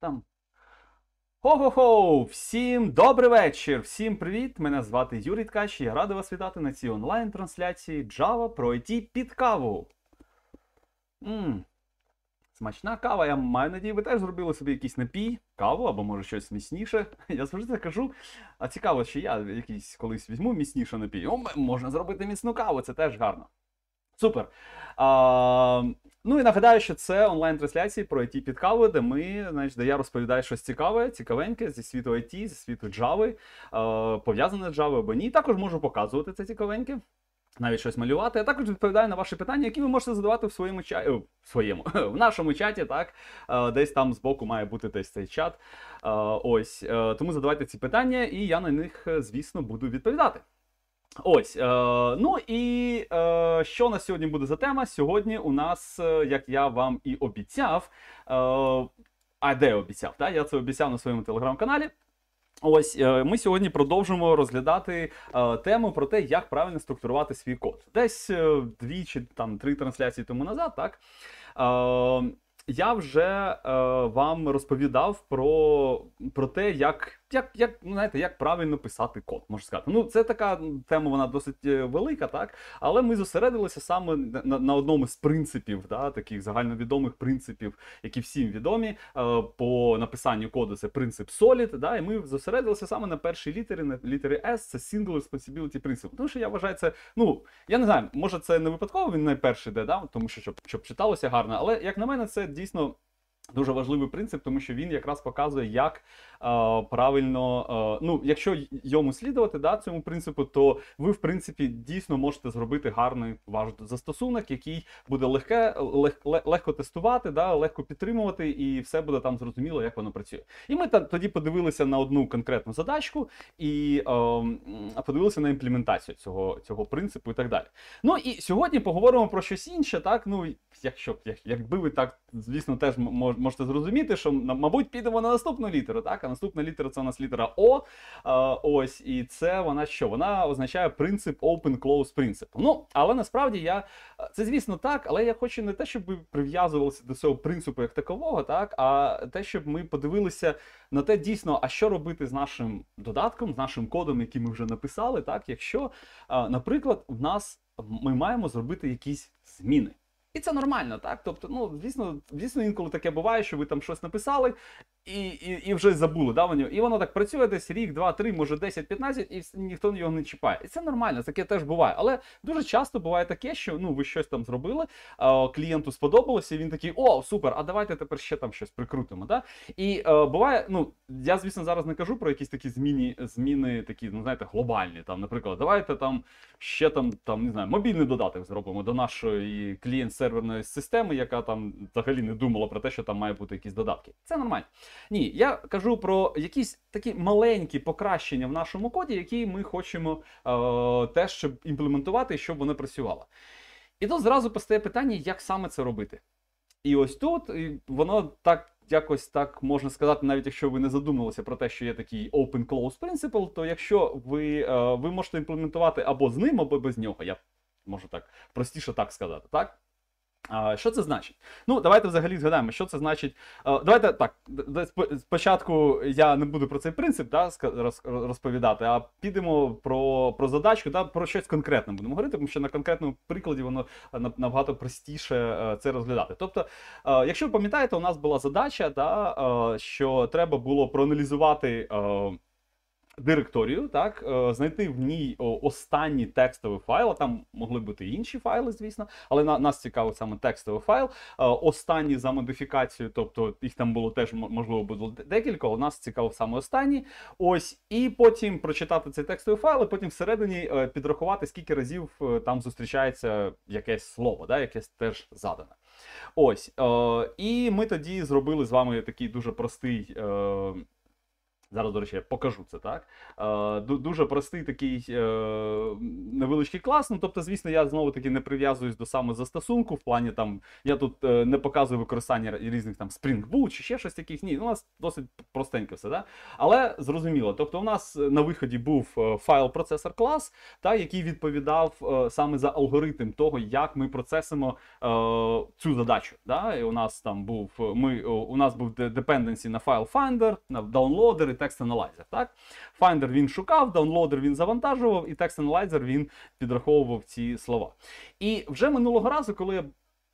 Там. Хо-хо-хо! Всім добрий вечір! Всім привіт! Мене звати Юрій Ткач і я радий вас вітати на цій онлайн-трансляції Java про IT під каву. Ммм. Смачна кава, я маю надію, ви теж зробили собі якийсь напій, каву або може щось міцніше. Я завжди кажу. А цікаво, що я якийсь колись візьму міцніше напій. О, Можна зробити міцну каву, це теж гарно. Супер. А, Ну і нагадаю, що це онлайн-трансляції про it підкави, де ми, знаєш, де я розповідаю щось цікаве, цікавеньке зі світу IT, зі світу Java, пов'язане з Java або ні. Також можу показувати це цікавеньке. Навіть щось малювати, я також відповідаю на ваші питання, які ви можете задавати в своєму чаті е, в своєму в нашому чаті. Так десь там збоку має бути десь цей чат. Ось е, тому задавайте ці питання, і я на них, е, звісно, буду відповідати. Ось, е, ну і е, що на сьогодні буде за тема? Сьогодні у нас, е, як я вам і обіцяв, е, а де обіцяв? Та? Я це обіцяв на своєму телеграм-каналі. Ось е, ми сьогодні продовжимо розглядати е, тему про те, як правильно структурувати свій код. Десь е, дві чи там три трансляції тому назад, так е, я вже е, вам розповідав про, про те, як як як ну, знаєте, як правильно писати код, можна сказати. Ну, це така тема, вона досить е, велика, так але ми зосередилися саме на на одному з принципів, да, таких загальновідомих принципів, які всім відомі е, по написанню коду. Це принцип SOLID, да, і ми зосередилися саме на першій літері, на літері S, це Single Responsibility Principle. Тому що я вважаю це. Ну я не знаю, може це не випадково. Він найперший де, да, тому що щоб, щоб читалося гарно, але як на мене, це дійсно. Дуже важливий принцип, тому що він якраз показує, як правильно, ну якщо йому слідувати, да, цьому принципу, то ви в принципі дійсно можете зробити гарний ваш застосунок, який буде легке, лег, лег, легко тестувати, да, легко підтримувати, і все буде там зрозуміло, як воно працює. І ми там тоді подивилися на одну конкретну задачку і е, подивилися на імплементацію цього цього принципу і так далі. Ну і сьогодні поговоримо про щось інше, так ну якщо як, якби ви так, звісно, теж можете зрозуміти, що мабуть підемо на наступну літеру, так. Наступна літера це у нас літера О. Ось, і це вона що? Вона означає принцип open-close принцип. Ну, але насправді я е, це, звісно, так, але я хочу не те, щоб ви прив'язувалися до цього принципу як такового, так, а те, щоб ми подивилися на те дійсно, а що робити з нашим додатком, з нашим кодом, який ми вже написали, так, якщо, е, наприклад, в нас ми маємо зробити якісь зміни. І це нормально, так? Тобто, ну звісно, звісно, інколи таке буває, що ви там щось написали, і і, і вже забули. да, вони. І воно так працює десь рік, два, три, може 10-15, і ніхто його не чіпає. І це нормально, таке теж буває. Але дуже часто буває таке, що ну ви щось там зробили, клієнту сподобалося, і він такий, о, супер, а давайте тепер ще там щось прикрутимо. Да? І е, буває, ну я, звісно, зараз не кажу про якісь такі зміни, зміни такі, ну знаєте, глобальні. Там, Наприклад, давайте там ще там, там не знаю, мобільний додаток зробимо до нашої клієнт-серверної системи, яка там взагалі не думала про те, що там має бути якісь додатки. Це нормально. Ні, я кажу про якісь такі маленькі покращення в нашому коді, які ми хочемо е, теж щоб імплементувати, щоб воно працювало. І тут зразу постає питання, як саме це робити. І ось тут і воно так. Якось так можна сказати, навіть якщо ви не задумалися про те, що є такий open-close principle, то якщо ви е, ви можете імплементувати або з ним, або без нього. Я можу так простіше так сказати. так? Що це значить? Ну, давайте взагалі згадаємо, що це значить. Давайте так. Спочатку я не буду про цей принцип да, розповідати, а підемо про про задачку, да, про щось конкретне будемо говорити, тому що на конкретному прикладі воно набагато простіше е, це розглядати. Тобто, е, якщо ви пам'ятаєте, у нас була задача, да, е, що треба було проаналізувати директорію, так, е, знайти в ній останній текстовий файл. а Там могли бути інші файли, звісно, але нас цікавить саме текстовий файл. Е, останній за модифікацією, тобто їх там було теж можливо було декілька. але нас цікавив саме останній. Ось, і потім прочитати цей текстовий файл, і потім всередині е, підрахувати, скільки разів там зустрічається якесь слово, да, якесь теж задане. Ось, і ми тоді зробили з вами такий дуже простий. Зараз, до речі, я покажу це так. Е, дуже простий такий е, невеличкий клас. Ну тобто, звісно, я знову таки не прив'язуюсь до саме застосунку. В плані там я тут е, не показую використання різних там Spring Boot чи ще щось таких. Ні, у нас досить простеньке все. Да? Але зрозуміло, тобто, у нас на виході був файл-процесор клас, який відповідав саме за алгоритм того, як ми процесимо цю задачу. Да? І у нас там був ми у нас був dependency на файл Finder, на downloader і Текст аналайзер, Так? Finder він шукав, Downloader він завантажував, і текст Analyzer він підраховував ці слова. І вже минулого разу, коли я.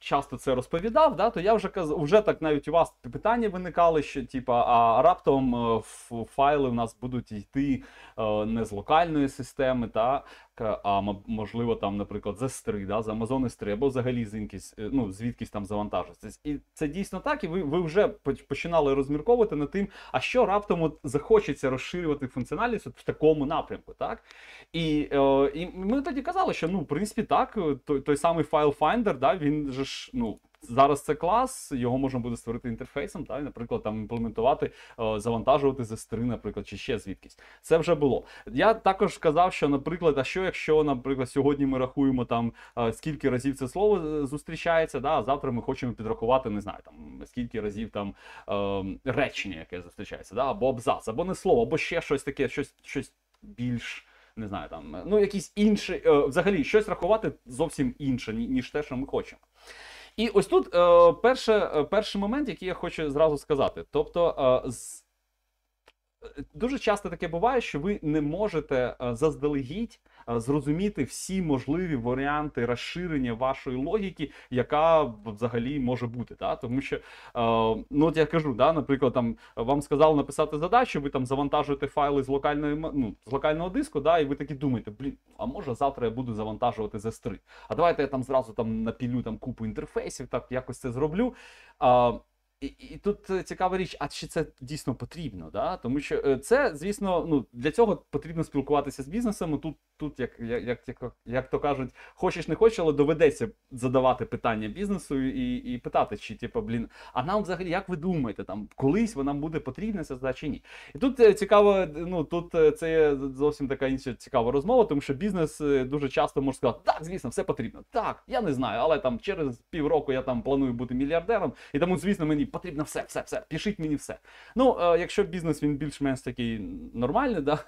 Часто це розповідав, да, то я вже казав, вже так навіть у вас питання виникали, що типа, а раптом е, файли у нас будуть йти е, не з локальної системи, та а можливо, там, наприклад, з S3, да, з Amazon S3, або взагалі з якісь, е, ну, звідкись там завантажиться. І це дійсно так, і ви ви вже починали розмірковувати над тим, а що раптом от захочеться розширювати функціональність от в такому напрямку. так? І е, і ми тоді казали, що ну, в принципі так, е, той той самий файл Finder, да, він же ж ну, Зараз це клас, його можна буде створити інтерфейсом, та, наприклад, там імплементувати, е, завантажувати з s наприклад, чи ще звідкись. Це вже було. Я також казав, що, наприклад, а що, якщо, наприклад, сьогодні ми рахуємо там е, скільки разів це слово е, зустрічається, да, а завтра ми хочемо підрахувати, не знаю, там скільки разів там речення, яке зустрічається, да, або абзац, або не слово, або ще щось таке, щось, щось більш. Не знаю, там ну якісь інші, взагалі щось рахувати зовсім інше, ніж те, що ми хочемо. І ось тут е, перше, е, перший момент, який я хочу зразу сказати. Тобто, е, з... Е, дуже часто таке буває, що ви не можете е, заздалегідь Е, зрозуміти всі можливі варіанти розширення вашої логіки, яка взагалі може бути. Да? Тому що, е, ну от я кажу, да, наприклад, там вам сказали написати задачу, ви там завантажуєте файли з локальної ну, з локального диску, да, і ви такі думаєте, блін, а може завтра я буду завантажувати з S3. А давайте я там зразу там напілю там купу інтерфейсів, так якось це зроблю. А, е, і і тут е, цікава річ, а чи це дійсно потрібно? Да? Тому що е, це, звісно, ну для цього потрібно спілкуватися з бізнесом. Тут, тут як як, як, як, то кажуть, хочеш не хочеш, але доведеться задавати питання бізнесу і і питати, чи типу, блін, а нам взагалі як ви думаєте, там колись вона буде потрібна це задача чи ні? І тут е, цікаво, ну тут це зовсім така інша цікава розмова, тому що бізнес дуже часто може сказати, так, звісно, все потрібно. Так, я не знаю, але там через півроку я там планую бути мільярдером, і тому, звісно, мені потрібно все, все, все, пишіть мені все. Ну, е, якщо бізнес він більш-менш такий нормальний, да,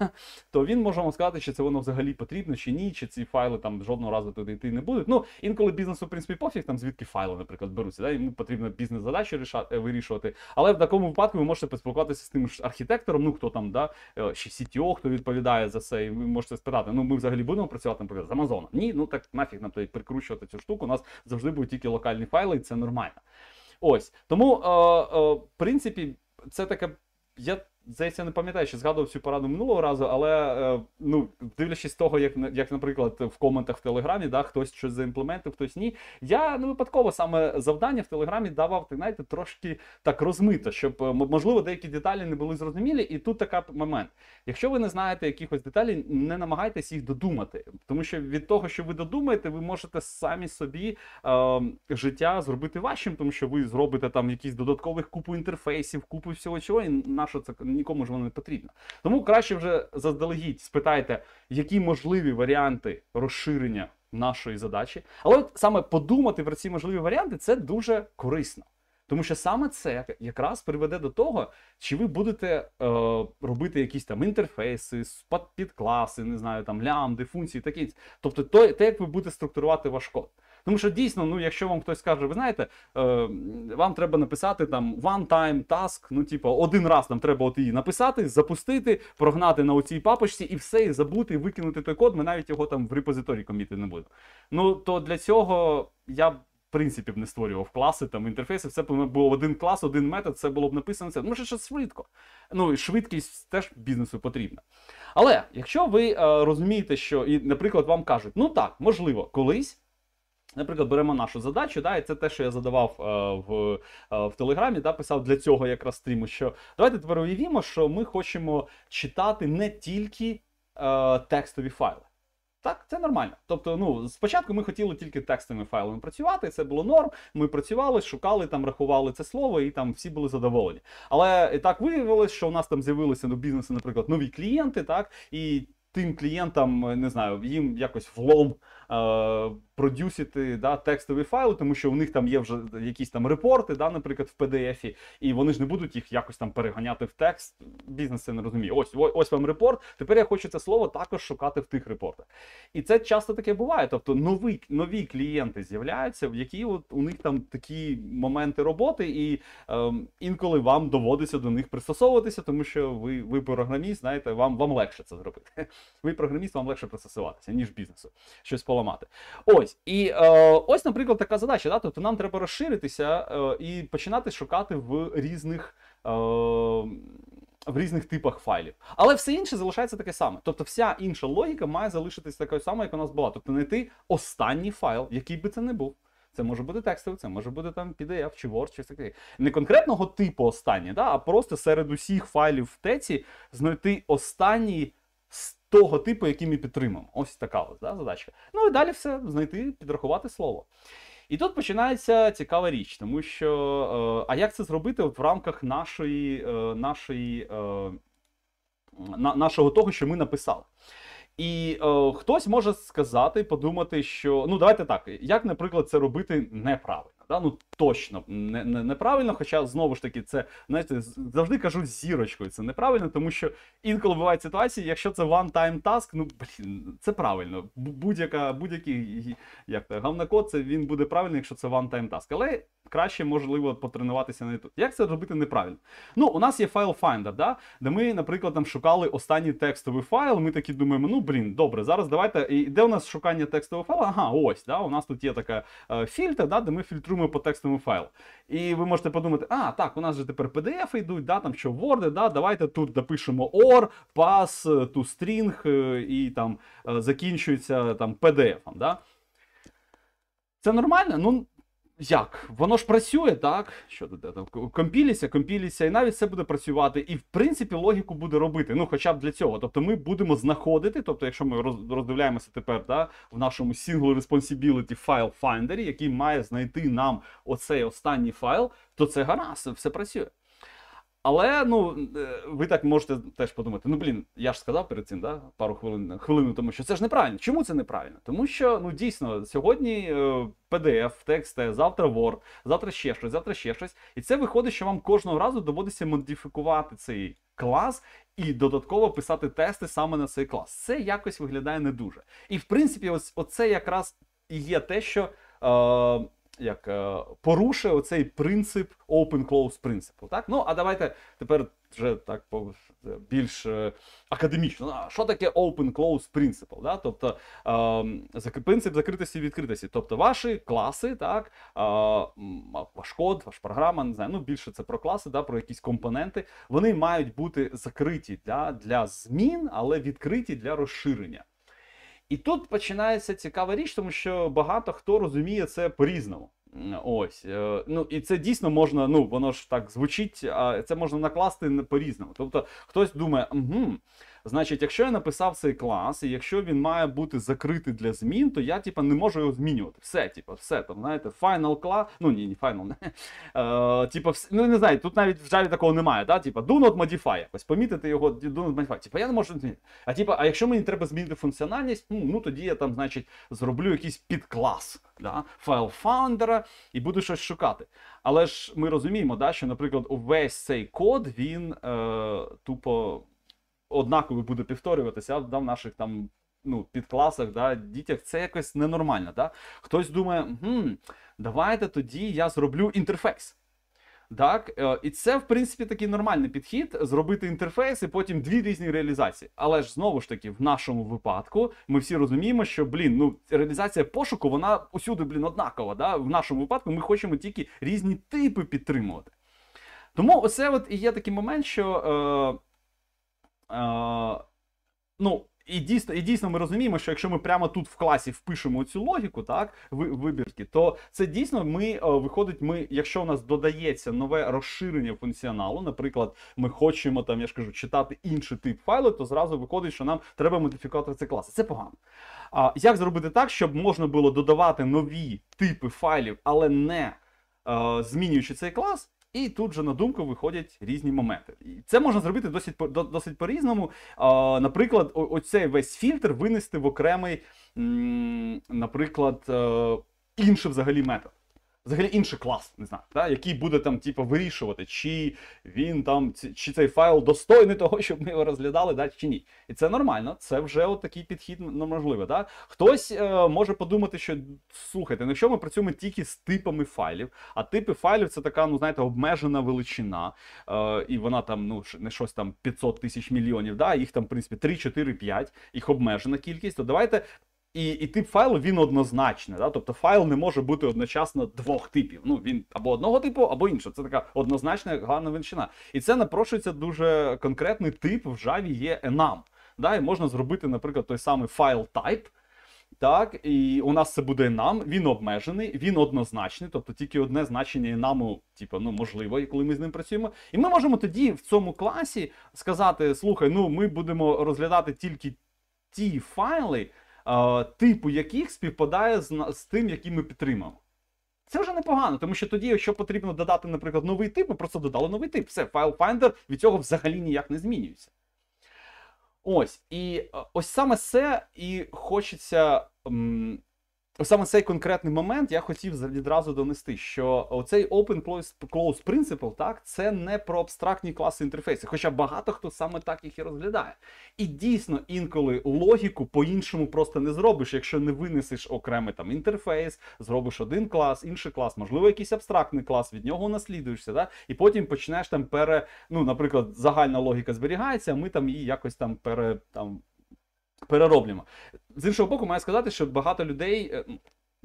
то він може вам сказати, чи це воно взагалі потрібно, чи ні, чи ці файли там жодного разу туди йти не будуть. Ну, інколи бізнесу, в принципі, пофіг, там звідки файли, наприклад, беруться. Да? Йому потрібно бізнес-задачі е, вирішувати. Але в такому випадку ви можете поспілкуватися з тим ж архітектором, ну хто там, да, е, чи CTO, хто відповідає за це, і ви можете спитати, ну ми взагалі будемо працювати наприклад, з Амазоном. Ні, ну так нафіг нам тоді прикручувати цю штуку. У нас завжди будуть тільки локальні файли, і це нормально. Ось тому, е, е, в принципі, це таке. Я Здається, я не пам'ятаю, що згадував цю пораду минулого разу, але е, ну, дивлячись того, як, як, наприклад, в коментах в Телеграмі да, хтось щось заімплементив, хтось ні. Я не випадково саме завдання в Телеграмі давав, так знаєте, трошки так розмито, щоб, е, можливо, деякі деталі не були зрозумілі. І тут така момент. Якщо ви не знаєте якихось деталей, не намагайтесь їх додумати. Тому що від того, що ви додумаєте, ви можете самі собі е, життя зробити вашим, тому що ви зробите там якісь додаткових купу інтерфейсів, купу всього чого, і на що це нікому ж воно не потрібно. Тому краще вже заздалегідь спитайте, які можливі варіанти розширення нашої задачі. Але от саме подумати про ці можливі варіанти це дуже корисно. Тому що саме це якраз приведе до того, чи ви будете е, робити якісь там інтерфейси, підкласи, не знаю, там лямди, функції, такі. Тобто, те, як ви будете структурувати ваш код. Тому що дійсно, ну якщо вам хтось каже, ви знаєте, е, вам треба написати там one time task, ну типу, один раз нам треба от її написати, запустити, прогнати на оцій папочці і все, і забути, викинути той код. Ми навіть його там в репозиторії коміти не будемо. Ну то для цього я. в Принципів не створював класи, там інтерфейси, все був один клас, один метод, це було б написано це. Ну, що щось швидко. Ну і швидкість теж бізнесу потрібна. Але якщо ви е, розумієте, що, і, наприклад, вам кажуть, ну так, можливо, колись Наприклад, беремо нашу задачу, да, і це те, що я задавав а, е, в а, е, в Телеграмі, да, писав для цього якраз стріму. Що давайте тепер уявімо, що ми хочемо читати не тільки а, е, текстові файли. Так, це нормально. Тобто, ну спочатку ми хотіли тільки текстовими файлами працювати, це було норм. Ми працювали, шукали там, рахували це слово, і там всі були задоволені. Але так виявилось, що у нас там з'явилися до бізнесу, наприклад, нові клієнти, так і. Тим клієнтам не знаю, їм якось влом е, продюсити да, текстові файли, тому що у них там є вже якісь там репорти, да, наприклад, в PDF, і вони ж не будуть їх якось там переганяти в текст. Бізнес це не розуміє. Ось ось вам репорт. Тепер я хочу це слово також шукати в тих репортах. І це часто таке буває. Тобто нові нові клієнти з'являються, в які от у них там такі моменти роботи, і ем, інколи вам доводиться до них пристосовуватися, тому що ви ви програміст, знаєте, вам вам легше це зробити. Ви програміст, вам легше пристосуватися, ніж бізнесу, щось поламати. Ось. Ось і е, ось, наприклад, така задача. Да? Тобто нам треба розширитися е, і починати шукати в різних. Е, в різних типах файлів, але все інше залишається таке саме. Тобто, вся інша логіка має залишитися такою самою, як у нас була. Тобто, знайти останній файл, який би це не був. Це може бути текстовий, це може бути там PDF чи Word, чи все таке. Не конкретного типу останній, да, а просто серед усіх файлів в теці знайти останній того типу, який ми підтримаємо. Ось така ось да, задачка. Ну і далі все знайти, підрахувати слово. І тут починається цікава річ, тому що е, а як це зробити от в рамках нашої, е, нашої, е, на, нашого того, що ми написали? І е, хтось може сказати, подумати, що ну давайте так, як, наприклад, це робити неправильно. Да? Ну точно не, не, неправильно. Хоча знову ж таки, це знаєте, завжди кажу зірочкою. Це неправильно, тому що інколи бувають ситуації, якщо це one-time task, ну блін, це правильно. Будь-яка будь-який як то гавнакод, це він буде правильний, якщо це one-time task. Але краще можливо потренуватися на тут. Як це робити неправильно? Ну, у нас є файл Finder, да? де ми, наприклад, там шукали останній текстовий файл. Ми такі думаємо, ну блін, добре, зараз давайте. І де у нас шукання текстового файла? Ага, ось да. У нас тут є така е, фільтр, да, де ми фільтруємо формує по текстовому файлу. І ви можете подумати, а так, у нас же тепер PDF йдуть, да, там що Word, да, давайте тут допишемо OR, PASS, е, ToString е, і там е, закінчується там PDF. Да. Це нормально? Ну як? Воно ж працює, так? Що тут де, там? Компіліся, компіліся, і навіть все буде працювати. І в принципі логіку буде робити. Ну, хоча б для цього. Тобто ми будемо знаходити, тобто, якщо ми роздивляємося тепер да, в нашому Single Responsibility File Finder, який має знайти нам оцей останній файл, то це гаразд, все працює. Але ну е, ви так можете теж подумати: ну блін, я ж сказав перед цим, да, пару хвилин хвилину, тому що це ж неправильно. Чому це неправильно? Тому що ну дійсно сьогодні е, PDF, текст, завтра Word, завтра ще щось, завтра ще щось. І це виходить, що вам кожного разу доводиться модифікувати цей клас і додатково писати тести саме на цей клас. Це якось виглядає не дуже. І в принципі, ось оце якраз і є те, що. Е, як е, порушує оцей принцип open-close принципу. Так? Ну, а давайте тепер вже так е, більш е, академічно. Ну, а що таке open-close principle? Да? Тобто е, принцип закритості і відкритості. Тобто ваші класи, так, ваш код, ваша програма, не знаю, ну більше це про класи, да, про якісь компоненти. Вони мають бути закриті для, для змін, але відкриті для розширення. І тут починається цікава річ, тому що багато хто розуміє це по-різному. Ось, е, ну і це дійсно можна. Ну воно ж так звучить, а це можна накласти по різному. Тобто, хтось думає, угу, Значить, якщо я написав цей клас, і якщо він має бути закритий для змін, то я типа не можу його змінювати. Все, типа, все там, знаєте, final клас. Ну ні, ні, final, не. Е, типа, ну не знаю, тут навіть в Java такого немає. да? Типа, do not modify якось. Помітити його, do not modify. Типа, я не можу змінити. А типа, а якщо мені треба змінити функціональність, ну, ну тоді я там, значить, зроблю якийсь підклас да? файл фаундера і буду щось шукати. Але ж ми розуміємо, да, що, наприклад, увесь цей код він е, тупо однаково буде повторюватися да, в наших там ну, підкласах, да, дітях. Це якось ненормально. Да? Хтось думає, Гм, давайте тоді я зроблю інтерфейс. Так, е, і це, в принципі, такий нормальний підхід зробити інтерфейс і потім дві різні реалізації. Але ж знову ж таки, в нашому випадку, ми всі розуміємо, що блін, ну реалізація пошуку, вона усюди, блін, однакова. Да? В нашому випадку ми хочемо тільки різні типи підтримувати. Тому оце от і є такий момент, що. Е, ну. І дійсно, і дійсно ми розуміємо, що якщо ми прямо тут в класі впишемо цю логіку, так вибірки, то це дійсно ми е, виходить. Ми, якщо у нас додається нове розширення функціоналу, наприклад, ми хочемо там, я ж кажу, читати інший тип файлу, то зразу виходить, що нам треба модифікувати цей клас. Це погано. А як зробити так, щоб можна було додавати нові типи файлів, але не о, е, змінюючи цей клас? І тут же на думку виходять різні моменти. І Це можна зробити досить досить по-різному. Наприклад, оцей весь фільтр винести в окремий, наприклад, е, інший взагалі метод взагалі інший клас, не знаю, да, який буде там, типу, вирішувати, чи він там, чи цей файл достойний того, щоб ми його розглядали, да, чи ні. І це нормально, це вже от такий підхід ну, можливий. Да? Хтось е, може подумати, що слухайте, ну якщо ми працюємо тільки з типами файлів, а типи файлів це така, ну знаєте, обмежена величина, е, і вона там ну не щось там 500 тисяч мільйонів, да, їх там, в принципі, 3, 4, 5, їх обмежена кількість, то давайте і і тип файлу він однозначний. Да? Тобто файл не може бути одночасно двох типів. Ну він або одного типу, або іншого. Це така однозначна гарна величина. І це напрошується дуже конкретний тип в Java є enum. Да? І можна зробити, наприклад, той самий файл type. Так, і у нас це буде нам, він обмежений, він однозначний, тобто тільки одне значення нам, типу, ну можливо, коли ми з ним працюємо. І ми можемо тоді в цьому класі сказати: слухай, ну ми будемо розглядати тільки ті файли типу яких співпадає з, з тим, який ми підтримав. Це вже непогано, тому що тоді, якщо потрібно додати, наприклад, новий тип, ми просто додали новий тип. Все, файл Finder від цього взагалі ніяк не змінюється. Ось. І ось саме це і хочеться саме цей конкретний момент я хотів відразу донести, що оцей open close, close principle, так, це не про абстрактні класи інтерфейсів, хоча багато хто саме так їх і розглядає. І дійсно інколи логіку по-іншому просто не зробиш, якщо не винесеш окремий там інтерфейс, зробиш один клас, інший клас, можливо, якийсь абстрактний клас, від нього наслідуєшся, да? і потім почнеш там пере, ну, наприклад, загальна логіка зберігається, а ми там її якось там пере там перероблюємо. З іншого боку, маю сказати, що багато людей. Е,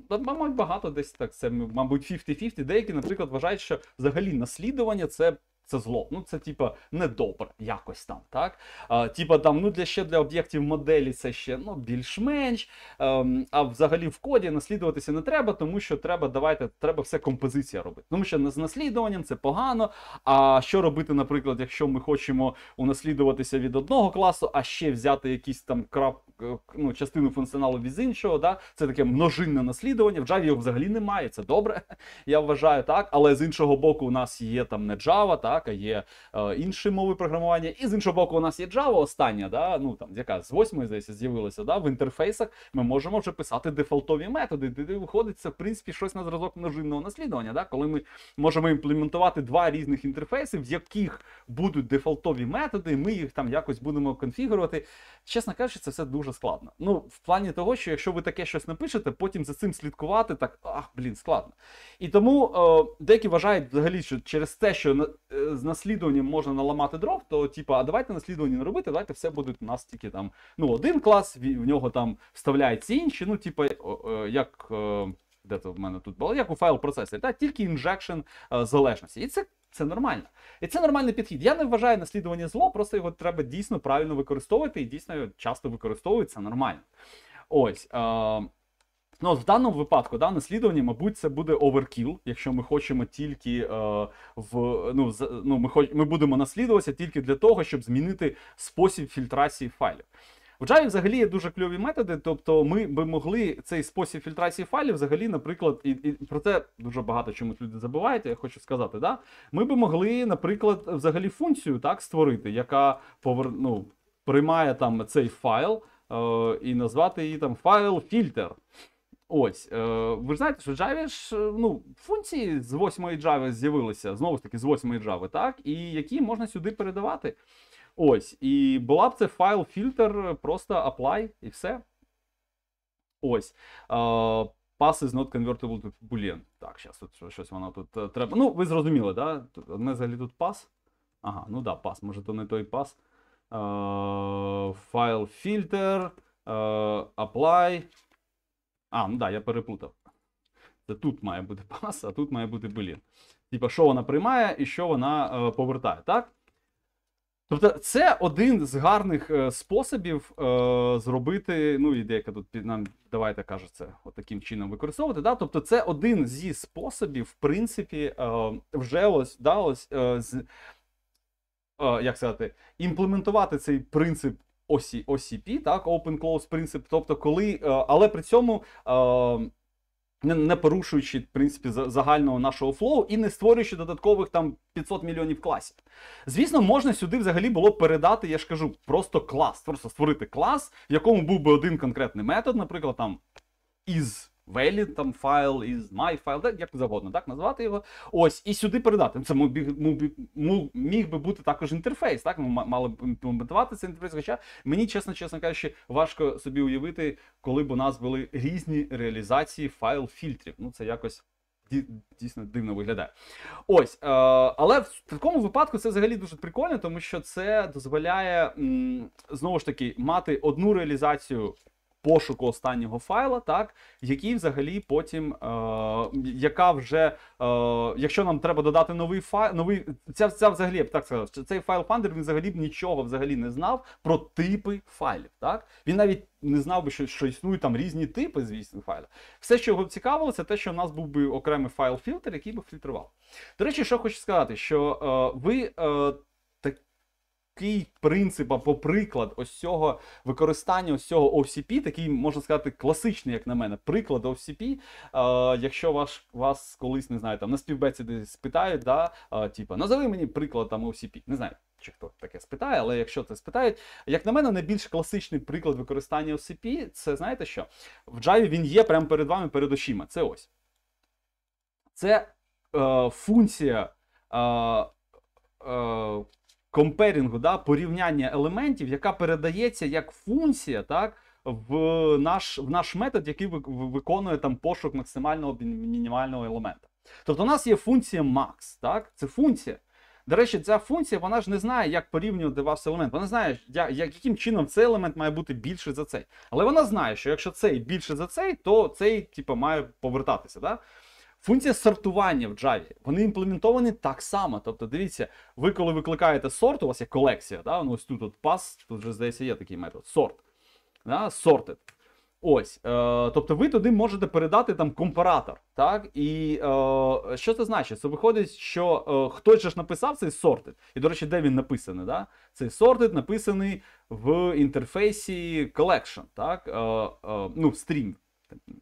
мабуть, багато десь так. Це, мабуть, 50-50. Деякі, наприклад, вважають, що взагалі наслідування це це зло. Ну це типа недобре, якось там, так? А, Типа там, ну для ще для об'єктів моделі це ще ну, більш-менш. Ем, а взагалі в коді наслідуватися не треба, тому що треба давайте, треба все композиція робити. Тому ну, що з наслідуванням це погано. А що робити, наприклад, якщо ми хочемо унаслідуватися від одного класу, а ще взяти якийсь там крап. Е, ну, частину функціоналу від іншого. Да? Це таке множинне наслідування. В Java його взагалі немає. Це добре, я вважаю так. Але з іншого боку, у нас є там не Java, так, а є е, інші мови програмування. І з іншого боку, у нас є Java остання, да? ну там яка з восьмої здається з'явилася. Да? В інтерфейсах ми можемо вже писати дефолтові методи, де виходить це в принципі щось на зразок множинного наслідування. Да? Коли ми можемо імплементувати два різних інтерфейси, в яких будуть дефолтові методи, ми їх там якось будемо конфігурувати. Чесно кажучи, це все дуже дуже складно. Ну, в плані того, що якщо ви таке щось напишете, потім за цим слідкувати, так ах, блін, складно. І тому е, деякі вважають взагалі, що через те, що на, е, з наслідуванням можна наламати дров, то типу, а давайте наслідування не робити, давайте все буде у нас тільки там ну, один клас, в, в нього там вставляються інші. Ну, типа, е, е, як. Е, де то в мене тут було, як у файл процесі, та тільки інжекшн залежності. І це це нормально. І це нормальний підхід. Я не вважаю наслідування зло, просто його треба дійсно правильно використовувати і дійсно часто використовується нормально. Ось. Е Ну, В даному випадку, да, наслідування, мабуть, це буде оверкіл, якщо ми хочемо тільки е, в ну, з, ну, ми хоч, ми будемо наслідуватися тільки для того, щоб змінити спосіб фільтрації файлів. В Java взагалі є дуже кльові методи, тобто ми би могли цей спосіб фільтрації файлів, взагалі, наприклад, і, і про це дуже багато чомусь люди забувають, я хочу сказати, да? ми би могли, наприклад, взагалі функцію так створити, яка повер... ну, приймає там цей файл е, і назвати її там файл-фільтр. Ось, е, ви ж знаєте, що Java ж е, ну, функції з 8 Java з'явилися, знову ж таки, з 8 Java, так, і які можна сюди передавати. Ось, і була б це файл фільтр, просто apply і все. Ось. Uh, Pass is not convertible to boolean. Так, зараз тут щось воно тут е, треба. Ну, ви зрозуміли, да? Одне взагалі тут пас. Ага, ну да, пас. Може, то не той пас. файл фільтр. apply. А, ну да, я перепутав. Це тут має бути пас, а тут має бути boolean. Типа, що вона приймає і що вона е, повертає, так? Тобто, це один з гарних е, способів е, зробити. Ну і деяка тут під нам давайте каже це таким чином використовувати. Да? Тобто, це один зі способів, в принципі, е, вже ось далось, е, з е, як сказати, імплементувати цей принцип осі OCP, так, Open Close принцип. Тобто, коли, е, але при цьому е, не, не порушуючи в принципі загального нашого флоу і не створюючи додаткових там 500 мільйонів класів. Звісно, можна сюди взагалі було передати, я ж кажу, просто клас, просто створити клас, в якому був би один конкретний метод, наприклад, там із valid там файл із my файл, як завгодно, так назвати його. Ось, і сюди передати. Це міг би бути також інтерфейс. Так, ми мали б імплементувати цей інтерфейс. Хоча мені, чесно, чесно кажучи, важко собі уявити, коли б у нас були різні реалізації файл фільтрів. Ну це якось. Дійсно дивно виглядає. Ось. Е, але в такому випадку це взагалі дуже прикольно, тому що це дозволяє, м, знову ж таки, мати одну реалізацію пошуку останнього файла, так який взагалі потім, е, яка вже, е, якщо нам треба додати новий файл, новий ця, ця взагалі я б так сказав, що цей файл фандер він взагалі б нічого взагалі не знав про типи файлів. Так він навіть не знав би, що, що існують там різні типи, звісно, файлів. Все, що його б цікавило, це те, що в нас був би окремий файл фільтр, який би фільтрував. До речі, що хочу сказати, що е, ви. Е, такий принцип або приклад ось цього використання ось цього OCP, такий, можна сказати, класичний, як на мене, приклад OCP. Е, Якщо ваш, вас колись не знаю, там на десь спитають, да, е, типа, назови мені приклад там OCP. Не знаю. Чи хто таке спитає, але якщо це спитають, як на мене, найбільш класичний приклад використання OCP, це знаєте що? В Java він є прямо перед вами, перед очима. Це ось. Це е, функція. Е, е, комперінгу, да, порівняння елементів, яка передається як функція, так. В наш в наш метод, який виконує там пошук максимального мінімального елемента. Тобто, у нас є функція max, так? Це функція. До речі, ця функція вона ж не знає, як порівнювати вас елемент. Вона знає, як, яким чином цей елемент має бути більше за цей. Але вона знає, що якщо цей більше за цей, то цей, типу, має повертатися. Да? Функція сортування в Java, вони імплементовані так само. Тобто, дивіться, ви коли викликаєте сорт, у вас є колекція, да? ну ось тут от пас, тут вже здається, є такий метод, сорт. Да? Sorted. Ось, е, тобто ви туди можете передати там компаратор. так, І е, що це значить? Це виходить, що е, хтось же ж написав цей сортит. І, до речі, де він написаний? Да? Цей сортит написаний в інтерфейсі collection, так, е, е, ну, стрім.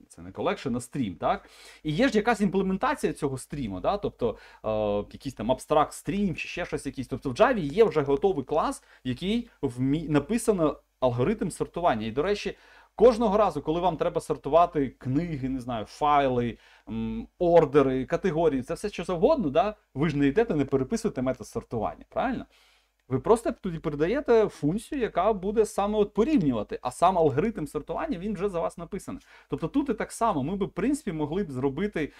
Це не колекшн, а стрім, так? І є ж якась імплементація цього стріму, да? тобто е, якийсь там абстракт стрім чи ще щось якийсь. Тобто в Java є вже готовий клас, який вмі... написано алгоритм сортування. І, до речі, кожного разу, коли вам треба сортувати книги, не знаю, файли, м, ордери, категорії, це все що завгодно, да? ви ж не йдете, не переписуєте метод сортування, правильно? Ви просто тоді передаєте функцію, яка буде саме от порівнювати, а сам алгоритм сортування він вже за вас написаний. Тобто тут і так само ми б, в принципі, могли б зробити е,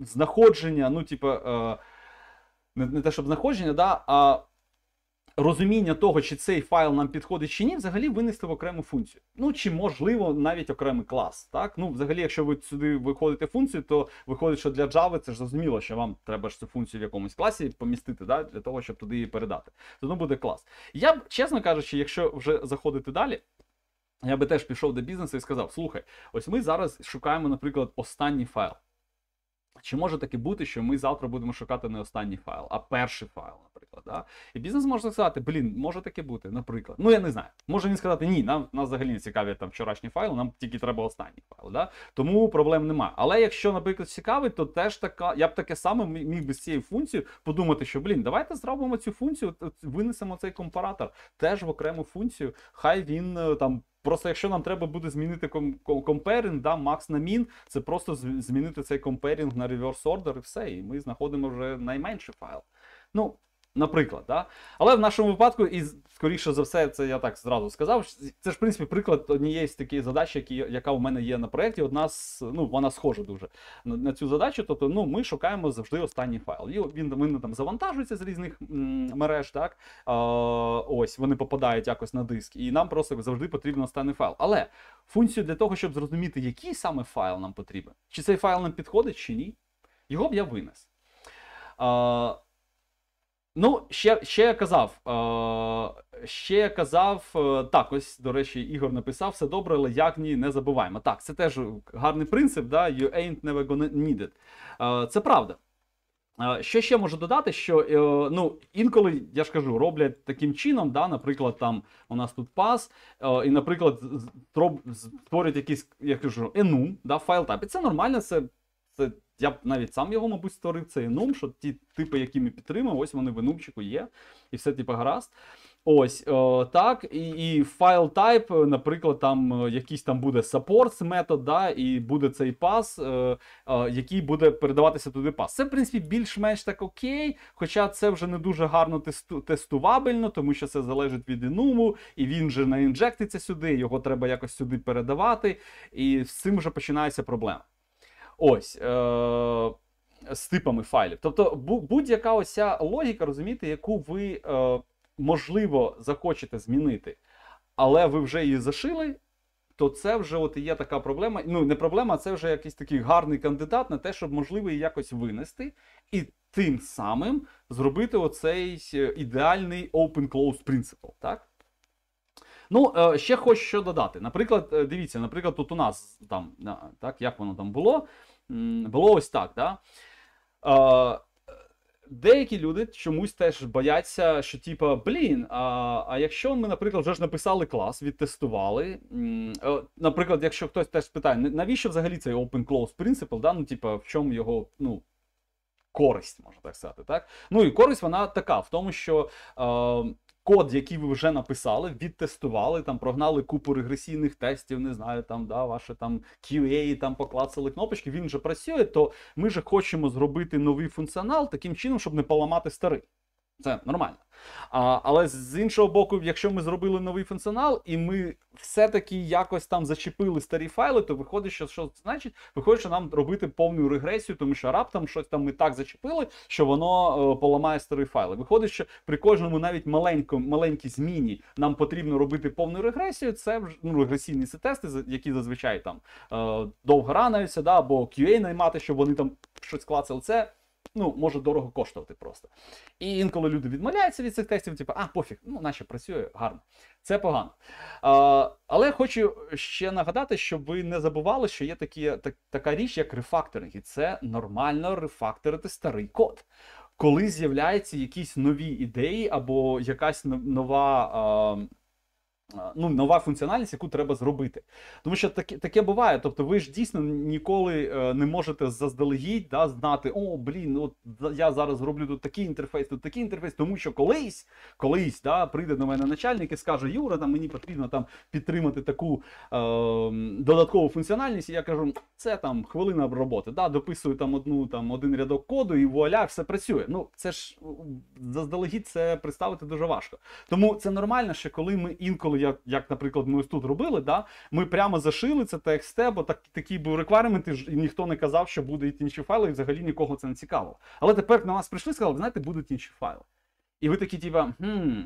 знаходження, ну, типу, е, не, не те, щоб знаходження, да, а розуміння того, чи цей файл нам підходить чи ні, взагалі винести в окрему функцію. Ну чи можливо навіть окремий клас. Так, ну взагалі, якщо ви сюди виходите функцію, то виходить, що для Java це ж зрозуміло, що вам треба ж цю функцію в якомусь класі помістити, да, для того, щоб туди її передати. Тому буде клас. Я б, чесно кажучи, якщо вже заходити далі. Я би теж пішов до бізнесу і сказав: слухай, ось ми зараз шукаємо, наприклад, останній файл. Чи може таки бути, що ми завтра будемо шукати не останній файл, а перший файл, наприклад. Да? І бізнес може сказати, блін, може таке бути, наприклад. Ну я не знаю. Може він сказати, ні, нам нас взагалі не цікаві там вчорашні файли, нам тільки треба останній файл. Да? Тому проблем немає. Але якщо, наприклад, цікавить, то теж така, я б таке саме міг би з цією функцією подумати, що блін, давайте зробимо цю функцію, винесемо цей компаратор теж в окрему функцію. Хай він е, там. Просто якщо нам треба буде змінити комперинг, да, Макс на мін, це просто змінити цей комперінг на reverse order і все. І ми знаходимо вже найменший файл. Ну, Наприклад, да? але в нашому випадку, і скоріше за все, це я так зразу сказав. Це ж в принципі приклад однієї з таких задач, які, яка у мене є на проєкті. Одна з ну вона схожа дуже на, на цю задачу. Тобто, ну ми шукаємо завжди останній файл. І він він там завантажується з різних мереж. Так е, ось вони попадають якось на диск, і нам просто завжди потрібен останній файл. Але функцію для того, щоб зрозуміти, який саме файл нам потрібен, чи цей файл нам підходить, чи ні, його б я винес. Ну, ще ще я казав. Е, Ще я казав, е, так, ось, до речі, Ігор написав, все добре, але як ні, не забуваємо. Так, це теж гарний принцип, да, you ain't never gonna need it. Е, Це правда. Е, що ще можу додати, що е, ну інколи я ж кажу, роблять таким чином, да, наприклад, там у нас тут пас, і, наприклад, створюють якийсь, я кажу, enum, да, файл тап. І це нормально, це це я б навіть сам його, мабуть, створив цей нум, що ті типи, які ми підтримуємо, ось вони в нумчику є, і все типу гаразд. Ось о, е, так. І і файл тайп, е, наприклад, там е, якийсь там буде supports метод, да, і буде цей пас, е, е, який буде передаватися туди пас. Це, в принципі, більш-менш так окей. Хоча це вже не дуже гарно тестувабельно, тому що це залежить від інуму, і він же не інжектиться сюди, його треба якось сюди передавати. І з цим вже починається проблема. Ось. Е- з типами файлів. Тобто будь-яка ося логіка, розумієте, яку ви, е, можливо, захочете змінити, але ви вже її зашили, то це вже от і є така проблема. Ну, не проблема, а це вже якийсь такий гарний кандидат на те, щоб, можливо, її якось винести і тим самим зробити оцей е, ідеальний open-close principle. так? Ну, е, ще хочу що додати. Наприклад, е, дивіться, наприклад, тут у нас там, так, як воно там було, було ось так. да? Е, деякі люди чомусь теж бояться, що типа, блін, а а якщо ми, наприклад, вже ж написали клас, відтестували. Наприклад, якщо хтось теж питає, навіщо взагалі цей open-close принцип, да? ну, типа, в чому його, ну. Користь, можна так сказати, так? Ну і користь вона така в тому, що е, код, який ви вже написали, відтестували, там прогнали купу регресійних тестів, не знаю, там да, ваше там QA, там поклацали кнопочки, він вже працює, то ми же хочемо зробити новий функціонал таким чином, щоб не поламати старий. Це нормально. А, Але з іншого боку, якщо ми зробили новий функціонал, і ми все-таки якось там зачепили старі файли, то виходить, що що це значить, виходить, що нам робити повну регресію, тому що раптом щось там ми так зачепили, що воно е, поламає старі файли. Виходить, що при кожному навіть маленькому, маленькій зміні нам потрібно робити повну регресію. Це вже ну, регресійні тести, які зазвичай там е, довго ранаються, да, або QA наймати, щоб вони там щось клацали. Це ну, може дорого коштувати просто. І інколи люди відмовляються від цих тестів, типу, а пофіг, ну наче працює гарно. Це погано. А, Але хочу ще нагадати, щоб ви не забували, що є такі, так, така річ, як рефакторинг, і це нормально рефакторити старий код. Коли з'являються якісь нові ідеї або якась нова ну, нова функціональність, яку треба зробити. Тому що таке таке буває. Тобто, ви ж дійсно ніколи е, не можете заздалегідь да, знати, о, блін, ну, от я зараз зроблю тут такий інтерфейс, тут такий інтерфейс, тому що колись колись да, прийде до мене начальник і скаже, Юра, там мені потрібно там підтримати таку е, додаткову функціональність. І я кажу, це там хвилина роботи. Да, Дописую там одну там один рядок коду, і вуаля, все працює. Ну, це ж заздалегідь це представити дуже важко. Тому це нормально, що коли ми інколи. Ну, як, як наприклад, ми ось тут робили. Да? Ми прямо зашили це TXT, бо так, такі був реквайрмент, і ніхто не казав, що будуть інші файли, і взагалі нікого це не цікавило. Але тепер на вас прийшли і сказали, знаєте, будуть інші файли. І ви такі, тіба, хм.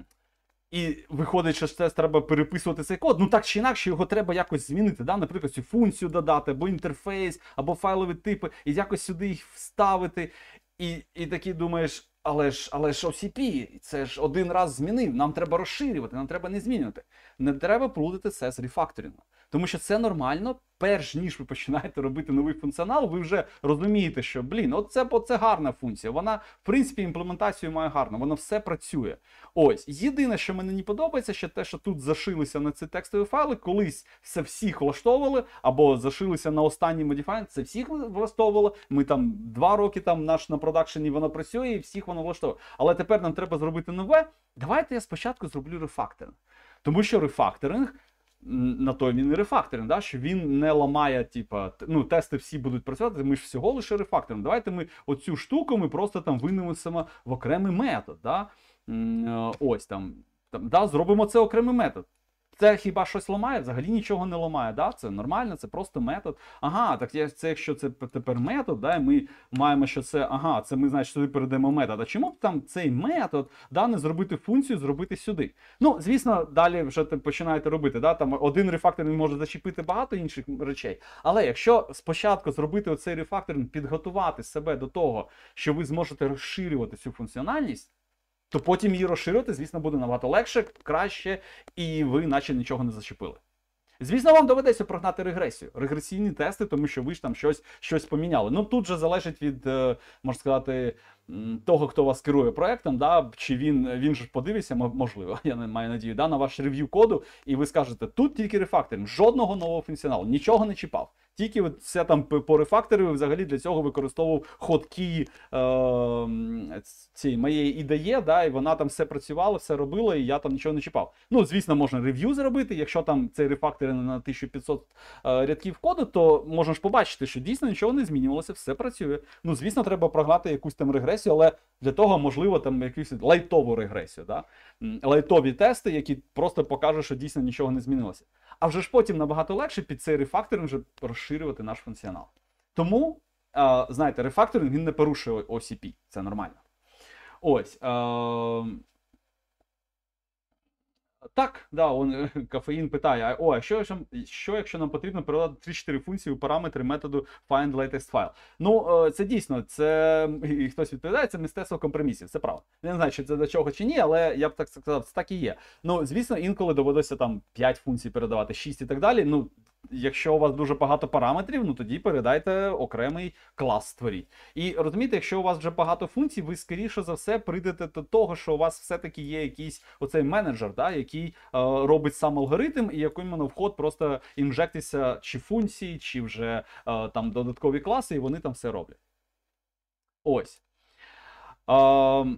І виходить, що це треба переписувати цей код. Ну так чи інакше, його треба якось змінити. Да? Наприклад, цю функцію додати, або інтерфейс, або файлові типи, і якось сюди їх вставити. І і такі думаєш, але ж але ж OCP, це ж один раз змінив. Нам треба розширювати, нам треба не змінювати. Не треба плутати це з рефакторингом. Тому що це нормально. Перш ніж ви починаєте робити новий функціонал, ви вже розумієте, що блін, оце це, це гарна функція. Вона, в принципі, імплементацію має гарно, воно все працює. Ось єдине, що мені не подобається, що те, що тут зашилися на ці текстові файли, колись це всіх влаштовували, або зашилися на останній модіфайн, це всіх влаштовували. Ми там два роки там наш на продакшені воно працює, і всіх воно влаштовує. Але тепер нам треба зробити нове. Давайте я спочатку зроблю рефакторинг. Тому що рефакторинг на той він і рефакторинг, да? що він не ламає, типа, ну, тести всі будуть працювати, ми ж всього лише рефакторинг. Давайте ми оцю штуку ми просто там винесемо в окремий метод. Да? Е, ось там, там да, Зробимо це окремий метод. Це хіба щось ламає? Взагалі нічого не ламає. Да? Це нормально, це просто метод. Ага, так це якщо це тепер метод, да, і ми маємо, що це ага, це ми значить сюди передаємо метод. А чому б там цей метод да, не зробити функцію, зробити сюди? Ну, звісно, далі вже ти починаєте робити. Да? Там один рефакторинг може зачепити багато інших речей. Але якщо спочатку зробити оцей рефакторинг, підготувати себе до того, що ви зможете розширювати цю функціональність то потім її розширити, звісно, буде набагато легше, краще, і ви наче нічого не зачепили. Звісно, вам доведеться прогнати регресію, регресійні тести, тому що ви ж там щось щось поміняли. Ну тут же залежить від, е, можна сказати, того, хто вас керує проектом, да, чи він він ж подивиться, можливо, я не маю надію, да, на ваш рев'ю коду, і ви скажете, тут тільки рефакторинг, жодного нового функціоналу, нічого не чіпав. Тільки це там по рефакторів взагалі для цього використовував ходки е, цієї моєї ідеї, да, і вона там все працювала, все робила, і я там нічого не чіпав. Ну, звісно, можна рев'ю зробити. Якщо там цей рефактор на 1500 е, рядків коду, то можна ж побачити, що дійсно нічого не змінювалося, все працює. Ну, звісно, треба програти якусь там регресію, але для того, можливо, там якусь лайтову регресію. да? Лайтові тести, які просто покажуть, що дійсно нічого не змінилося. А вже ж потім набагато легше під цей рефакторинг вже розширювати наш функціонал. Тому, е, знаєте, рефакторинг він не порушує OCP, це нормально. Ось. Ем, так, да, он, е, кафеїн питає: о, а що якщо, що, якщо нам потрібно передати 3-4 функції у параметри методу find latest file? Ну, е, це дійсно, це і хтось відповідає, це мистецтво компромісів, це правда. не знаю, чи це до чого чи ні, але я б так сказав, це так і є. Ну, звісно, інколи доводиться там 5 функцій передавати, 6 і так далі. Ну, Якщо у вас дуже багато параметрів, ну тоді передайте окремий клас створіть. І розумієте, якщо у вас вже багато функцій, ви скоріше за все прийдете до того, що у вас все-таки є якийсь оцей менеджер, да, який е, робить сам алгоритм, і яким на вход просто інжектиться чи функції, чи вже е, там додаткові класи, і вони там все роблять. Ось. Е,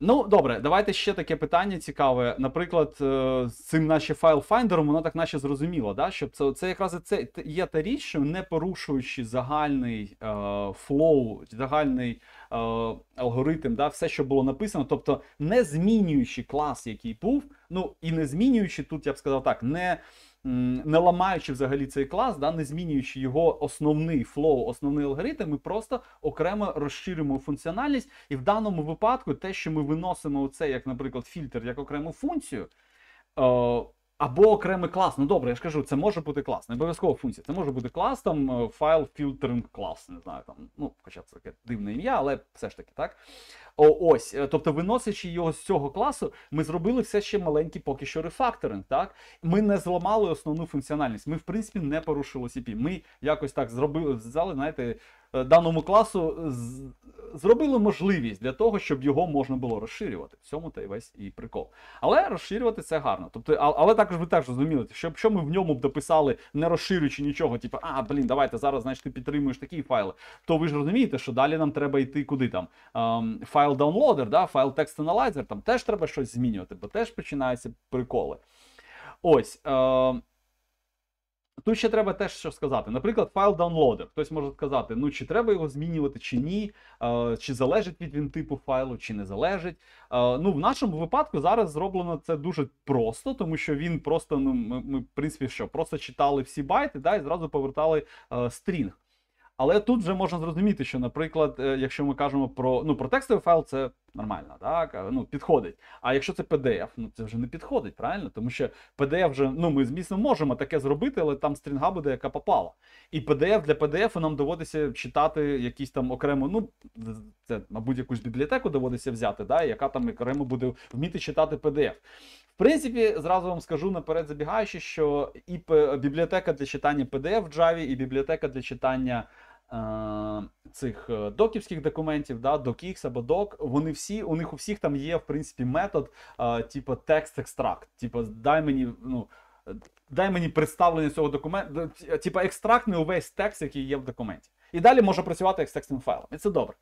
Ну, добре, давайте ще таке питання цікаве. Наприклад, е, з цим файл файлфайндером, воно так наче зрозуміло, да? що це це якраз і це є та річ, що не порушуючи загальний е, флоу, загальний е, алгоритм, да? все, що було написано, тобто не змінюючи клас, який був, ну і не змінюючи тут, я б сказав так, не не ламаючи взагалі цей клас, да, не змінюючи його основний флоу, основний алгоритм, ми просто окремо розширюємо функціональність. І в даному випадку те, що ми виносимо оце, як, наприклад, фільтр як окрему функцію. Е, або окремий клас. Ну добре, я ж кажу, це може бути клас, не обов'язково функція. Це може бути клас, там е, файл filtering клас, не знаю, там, ну, хоча це таке дивне ім'я, але все ж таки, так? О, Ось, е, тобто, виносячи його з цього класу, ми зробили все ще маленький поки що рефакторинг. так? Ми не зламали основну функціональність. Ми, в принципі, не порушили CP. Ми якось так зробили, взяли, знаєте. Е, даному класу е, зробили можливість для того, щоб його можна було розширювати. В цьому та й весь і прикол. Але розширювати це гарно. Тобто, Але також ви теж розуміли, що якщо ми в ньому б дописали, не розширюючи нічого, типу, а, блін, давайте зараз значить, ти підтримуєш такі файли, то ви ж розумієте, що далі нам треба йти куди там. Ем, файл даунлодер, да, файл текст аналайзер, там теж треба щось змінювати, бо теж починаються приколи. Ось. Е Тут ще треба теж що сказати. Наприклад, файл downloader. Хтось може сказати, ну чи треба його змінювати, чи ні, е, чи залежить від він типу файлу, чи не залежить. Е, ну, в нашому випадку зараз зроблено це дуже просто, тому що він просто ну ми, ми в принципі що просто читали всі байти, да, і зразу повертали е, стрінг. Але тут вже можна зрозуміти, що, наприклад, е, якщо ми кажемо про ну про текстовий файл, це нормально, так е, ну підходить. А якщо це PDF, ну це вже не підходить, правильно? Тому що PDF вже ну ми змісно можемо таке зробити, але там стрінга буде, яка попала. І PDF для PDF нам доводиться читати якісь там окремо, ну це мабуть якусь бібліотеку доводиться взяти, да, яка там окремо буде вміти читати PDF. В принципі, зразу вам скажу наперед забігаючи, що і бібліотека для читання PDF в Java, і бібліотека для читання. Е, цих е, доківських документів, да, DocX або док. вони всі, у них у всіх там є, в принципі, метод, е, типу текст-екстракт. Типу, дай мені, ну, дай мені представлення цього документу, типу, екстрактний увесь текст, який є в документі. І далі може працювати як з текстовим файлом. І це добре.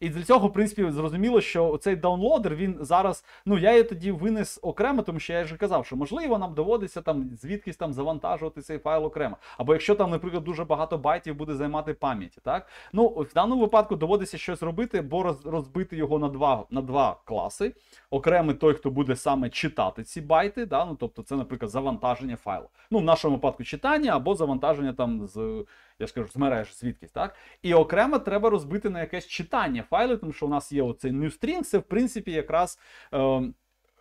І для цього, в принципі, зрозуміло, що цей даунлодер він зараз. Ну я її тоді винес окремо, тому що я вже казав, що можливо нам доводиться там звідкись там завантажувати цей файл окремо. Або якщо там, наприклад, дуже багато байтів буде займати пам'яті, так ну в даному випадку доводиться щось робити, бо розбити його на два на два класи. Окремий той, хто буде саме читати ці байти, да? ну тобто, це, наприклад, завантаження файлу. Ну, в нашому випадку читання або завантаження там з я ж кажу, з мережі звідкись, так? І окремо треба розбити на якесь читання файли, тому що у нас є оцей NewStream, це в принципі якраз е,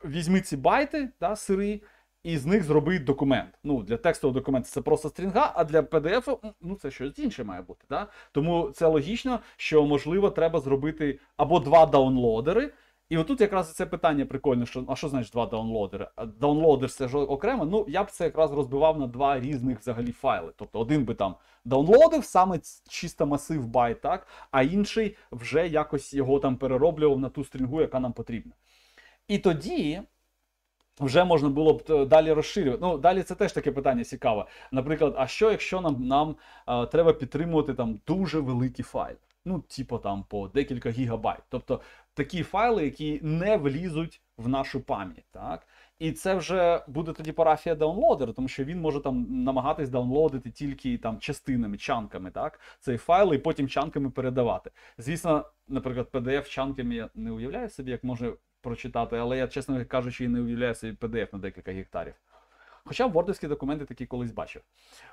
візьми ці байти да, сири, і з них зроби документ. Ну, Для текстового документу це просто стрінга, а для PDF ну, це щось інше має бути. Да? Тому це логічно, що можливо треба зробити або два даунлодери. І отут якраз це питання прикольне, що а що значить два даунлодери? Даунлодер це ж окремо. Ну, я б це якраз розбивав на два різних взагалі файли. Тобто один би там даунлодив, саме чисто масив байт, так, а інший вже якось його там перероблював на ту стрінгу, яка нам потрібна. І тоді. Вже можна було б е, далі розширювати. Ну, далі це теж таке питання цікаве. Наприклад, а що, якщо нам нам а, е, треба підтримувати там дуже великий файл? Ну, типу там по декілька гігабайт. Тобто такі файли, які не влізуть в нашу пам'ять. так? І це вже буде тоді парафія даунлодера, тому що він може там намагатись даунлодити тільки там частинами, чанками, так, цей файл, і потім чанками передавати. Звісно, наприклад, PDF чанками я не уявляю собі, як може прочитати, але я, чесно кажучи, і не уявляю собі PDF на декілька гектарів. Хоча вордовські документи такі колись бачив.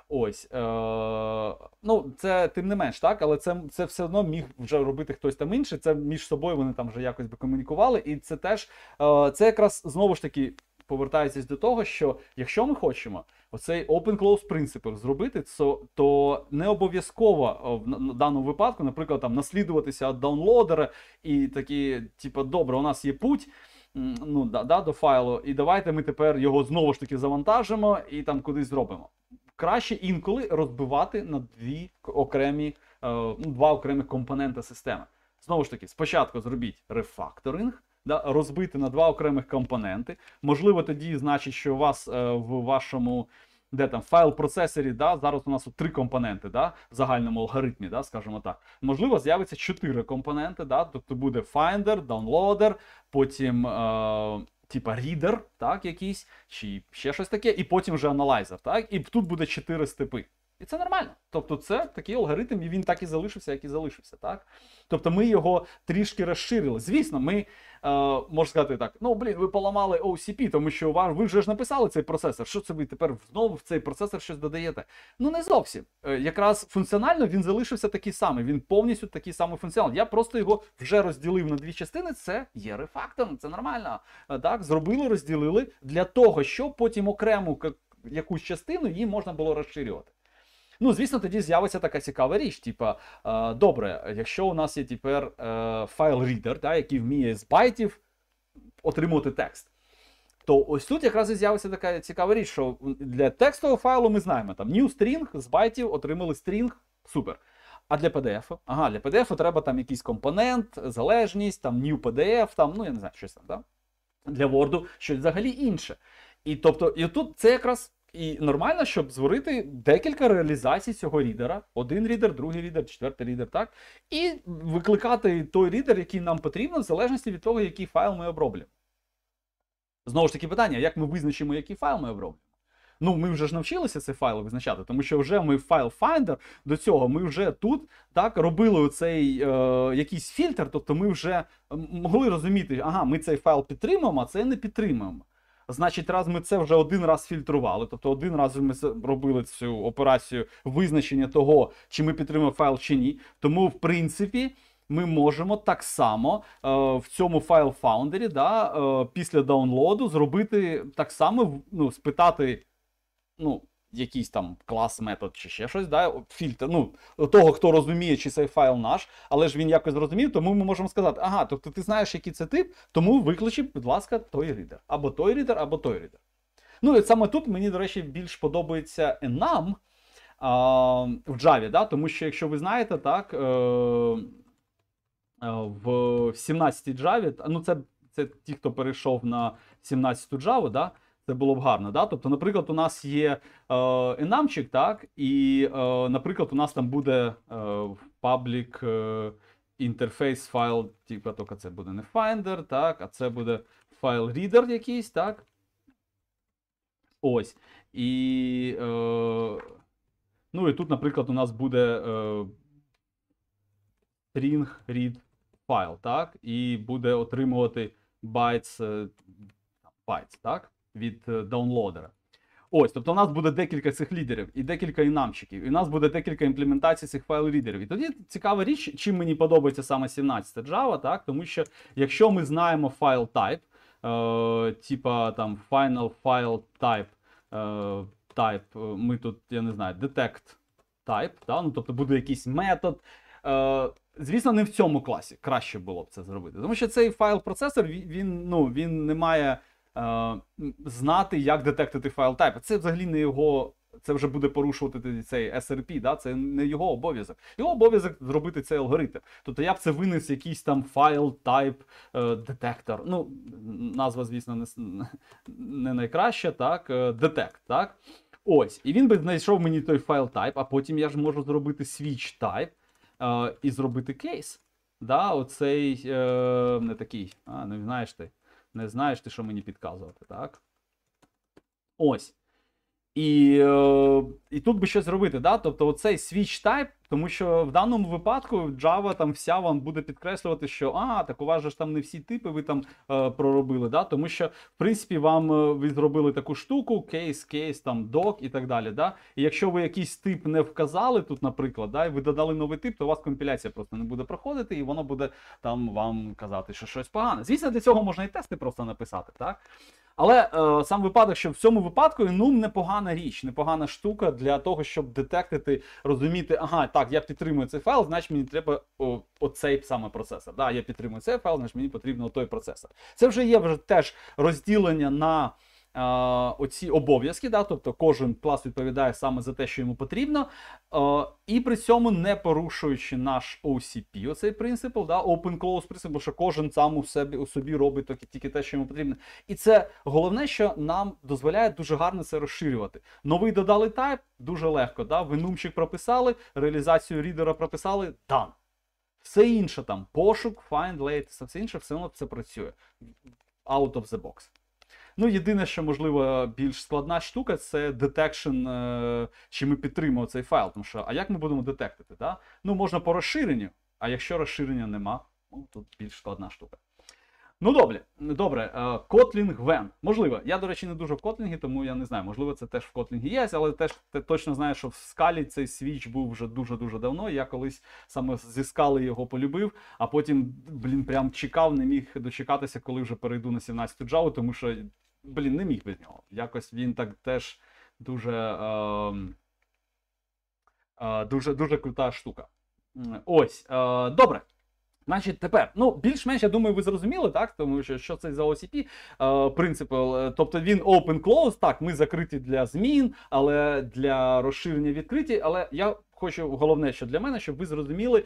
Ось. Е, Ну, це тим не менш так, але це це все одно міг вже робити хтось там інший. Це між собою вони там вже якось би комунікували. І це теж е, це якраз знову ж таки повертаючись до того, що якщо ми хочемо оцей open-close принцип зробити, то, то не обов'язково е, в даному випадку, наприклад, там наслідуватися від даунлодера і такі, типу, добре, у нас є путь ну, да, да, до файлу, і давайте ми тепер його знову ж таки завантажимо і там кудись зробимо. Краще інколи розбивати на дві окремі, е, ну, два окремі компоненти системи. Знову ж таки, спочатку зробіть рефакторинг, да, розбити на два окремих компоненти. Можливо, тоді значить, що у вас е, в вашому де там файл процесорі, да, зараз у нас три компоненти да, в загальному алгоритмі, да, скажімо так. Можливо, з'явиться чотири компоненти, да, тобто буде Finder, Downloader, потім. Е Типа рідер, так, якийсь, чи ще щось таке, і потім вже аналайзер. так, І тут буде чотири степи. І це нормально. Тобто, це такий алгоритм, і він так і залишився, як і залишився. так? Тобто ми його трішки розширили. Звісно, ми е, можна сказати так: ну блін, ви поламали OCP, тому що вам ви вже ж написали цей процесор. Що це ви тепер знову в цей процесор щось додаєте? Ну не зовсім. Е, якраз функціонально він залишився такий самий. Він повністю такий самий функціонал. Я просто його вже розділив на дві частини. Це є рефактом, це нормально. Е, так, зробили, розділили для того, щоб потім окрему якусь частину її можна було розширювати. Ну, звісно, тоді з'явиться така цікава річ. Типа, е, добре, якщо у нас є тепер е, файл-рідер, да, який вміє з байтів отримувати текст. То ось тут якраз і з'явиться така цікава річ, що для текстового файлу ми знаємо, там new string з байтів отримали стрінг, супер. А для PDF? Ага, для PDF треба там якийсь компонент, залежність, там new PDF, там, ну я не знаю, щось там. да? Для Word, щось взагалі інше. І тобто, і тут це якраз і нормально, щоб зварити декілька реалізацій цього рідера: один рідер, другий рідер, четвертий рідер, так? І викликати той рідер, який нам потрібен, в залежності від того, який файл ми оброблюємо. Знову ж таки, питання: як ми визначимо, який файл ми оброблюємо? Ну, ми вже ж навчилися цей файл визначати, тому що вже ми файл Finder до цього, ми вже тут так робили оцей е, якийсь фільтр, тобто ми вже могли розуміти, ага, ми цей файл підтримуємо, а цей не підтримуємо. Значить, раз ми це вже один раз фільтрували, тобто один раз ми робили цю операцію визначення того, чи ми підтримуємо файл чи ні. Тому, в принципі, ми можемо так само е, в цьому файл фаундері, да, е, після даунлоду зробити так само, ну, спитати. ну, якийсь там клас метод чи ще щось, да, фільтр, ну, того, хто розуміє, чи цей файл наш, але ж він якось зрозумів, тому ми можемо сказати, ага, тобто ти знаєш, який це тип, тому викличи, будь ласка, той рідер. Або той рідер, або той рідер. Ну і саме тут мені, до речі, більш подобається нам а, в Java, да, тому що, якщо ви знаєте, так, е, е в 17-й Java, ну це це ті, хто перейшов на 17-ту Java, да, це було б гарно. Да? Тобто, наприклад, у нас є е, енамчик, так, і, е, наприклад, у нас там буде е, public е, інтерфейс файл, типу, тільки це буде не Finder, так, а це буде файл reader якийсь, так. Ось. І. Е, Ну і тут, наприклад, у нас буде е, string read файл, так, і буде отримувати bytes, е, bytes, так від е, даунлодера. Ось, тобто у нас буде декілька цих лідерів і декілька інамчиків, і у нас буде декілька імплементацій цих файл лідерів І тоді цікава річ, чим мені подобається саме 17 Java, так? Тому що якщо ми знаємо файл type, е, типа там final file type, е, type, е, ми тут, я не знаю, detect type, да? ну, тобто буде якийсь метод. Е, Звісно, не в цьому класі краще було б це зробити. Тому що цей файл-процесор він, ну, він не має. Е, знати, як детектити файл тайп. Це взагалі не його. Це вже буде порушувати цей SRP, да? це не його обов'язок. Його обов'язок зробити цей алгоритм. Тобто я б це винес якийсь там файл тайп е, детектор. Ну, назва, звісно, не не найкраща, так, е, детект. так. Ось. І він би знайшов мені той файл тайп, а потім я ж можу зробити switch type е, і зробити кейс. Да, Оцей е, не такий, а, не ну, знаєш ти. Не знаєш ти, що мені підказувати, так? Ось. І е, і тут би щось зробити, да? тобто цей switch type, тому що в даному випадку Java там вся вам буде підкреслювати, що а, так у вас же ж там не всі типи ви там е, проробили. Да? Тому що, в принципі, вам е, ви зробили таку штуку, кейс, кейс, там, док і так далі. Да? І якщо ви якийсь тип не вказали тут, наприклад, да, і ви додали новий тип, то у вас компіляція просто не буде проходити, і воно буде там вам казати, що щось погане. Звісно, для цього можна і тести просто написати. так? Але е, сам випадок, що в цьому випадку ну непогана річ, непогана штука для того, щоб детектити, розуміти, ага, так, я підтримую цей файл, значить мені треба о, оцей саме процесор. Да, я підтримую цей файл, значить мені потрібно той процесор. Це вже є вже теж розділення на оці обов'язки, да, тобто кожен клас відповідає саме за те, що йому потрібно, і при цьому не порушуючи наш OCP, оцей принцип, да, open close принцип, що кожен сам у собі, у собі робить тільки, тільки те, що йому потрібно. І це головне, що нам дозволяє дуже гарно це розширювати. Новий додали тайп дуже легко. Да, Винумчик прописали, реалізацію рідера прописали, done. Все інше там, пошук, find, latest, все інше, все одно це працює. Out of the box. Ну, єдине, що можливо більш складна штука, це детекшн, е, чи ми підтримуємо цей файл. Тому що, а як ми будемо детектити? Да? Ну, можна по розширенню, а якщо розширення нема, ну, тут більш складна штука. Ну добре, добре, е, Kotlin Gwen. Можливо, я, до речі, не дуже в Kotlin, тому я не знаю, можливо, це теж в Kotlin є, але теж ти точно знаєш, що в скалі цей свіч був вже дуже-дуже давно. Я колись саме зі скали його полюбив, а потім, блін, прям чекав, не міг дочекатися, коли вже перейду на 17 ту Java, тому що блін, не міг без нього. Якось він так теж дуже ем, е, дуже дуже крута штука. Ось, е, добре. Значить, тепер, ну, більш-менш, я думаю, ви зрозуміли, так? Тому що що це за OCP е, принцип, е, тобто він open-close, так, ми закриті для змін, але для розширення відкриті. Але я хочу головне, що для мене, щоб ви зрозуміли,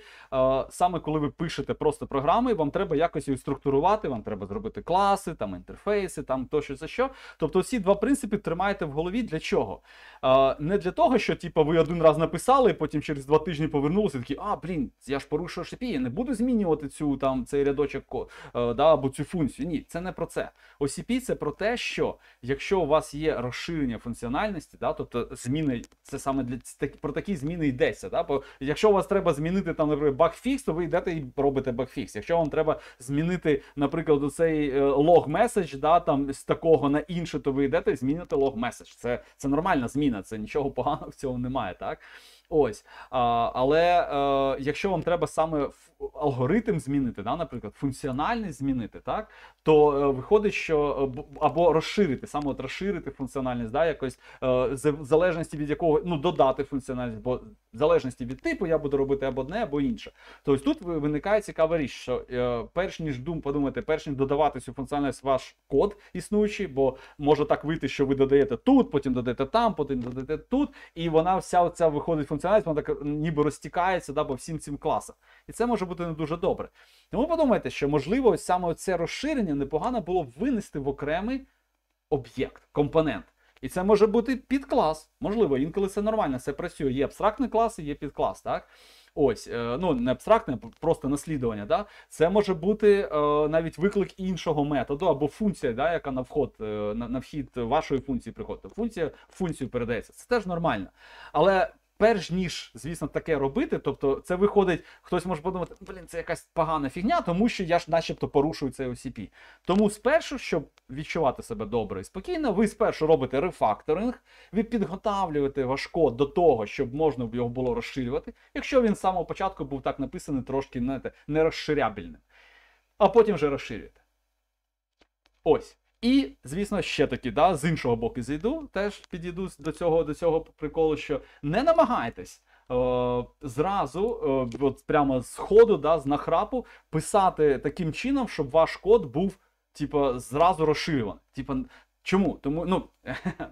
саме коли ви пишете просто програми, вам треба якось її структурувати, вам треба зробити класи, там інтерфейси, там тощо за що. Тобто, всі два принципи тримаєте в голові для чого? Не для того, що типу, ви один раз написали, і потім через два тижні повернулися, такі, а блін, я ж порушив шипі, я не буду змінювати цю там цей рядочок да, або цю функцію. Ні, це не про це. OCP – це про те, що якщо у вас є розширення функціональності, да, тобто зміни, це саме для про такі зміни йдеться. Да? Бо якщо у вас треба змінити там, наприклад, багфікс, то ви йдете і робите багфікс. Якщо вам треба змінити, наприклад, цей е, лог-меседж, да, там з такого на інше, то ви йдете і зміните лог-меседж. Це це нормальна зміна, це нічого поганого в цьому немає, так? Ось. А, Але а, е, якщо вам треба саме алгоритм змінити, да, наприклад, функціональність змінити, так то а, е, виходить, що е, або розширити, саме от розширити функціональність, да, якось а, в залежності від якого ну додати функціональність, бо в залежності від типу я буду робити або одне, або інше. Тобто тут виникає цікава річ, що а, перш ніж дум, подумати, перш ніж додавати цю функціональність ваш код існуючий, бо може так вийти, що ви додаєте тут, потім додаєте там, потім додаєте тут, і вона вся ця виходить функціональність функціональність вона так ніби розтікається да, по всім цим класам. І це може бути не дуже добре. Тому подумайте, що можливо ось саме це розширення непогано було б винести в окремий об'єкт, компонент. І це може бути підклас. Можливо, інколи це нормально, це працює. Є абстрактний клас і є підклас, так? Ось, е, ну не абстрактне, просто наслідування. Да? Це може бути е, навіть виклик іншого методу або функція, да, яка на вход е, на, на вхід вашої функції приходить. Функція функцію передається. Це теж нормально. Але перш ніж, звісно, таке робити, тобто це виходить, хтось може подумати, блін, це якась погана фігня, тому що я ж начебто порушую цей OCP. Тому спершу, щоб відчувати себе добре і спокійно, ви спершу робите рефакторинг, ви підготавлюєте важко до того, щоб можна його було розширювати, якщо він з самого початку був так написаний, трошки знаєте, нерозширябільним. А потім вже розширюєте. Ось. І, звісно, ще таки, да, з іншого боку, зійду, теж підійду до цього до цього приколу, що не намагайтесь е, зразу, е, от прямо з ходу, да, з нахрапу, писати таким чином, щоб ваш код був, типа, зразу розширюваний. Типа, Чому? Тому, ну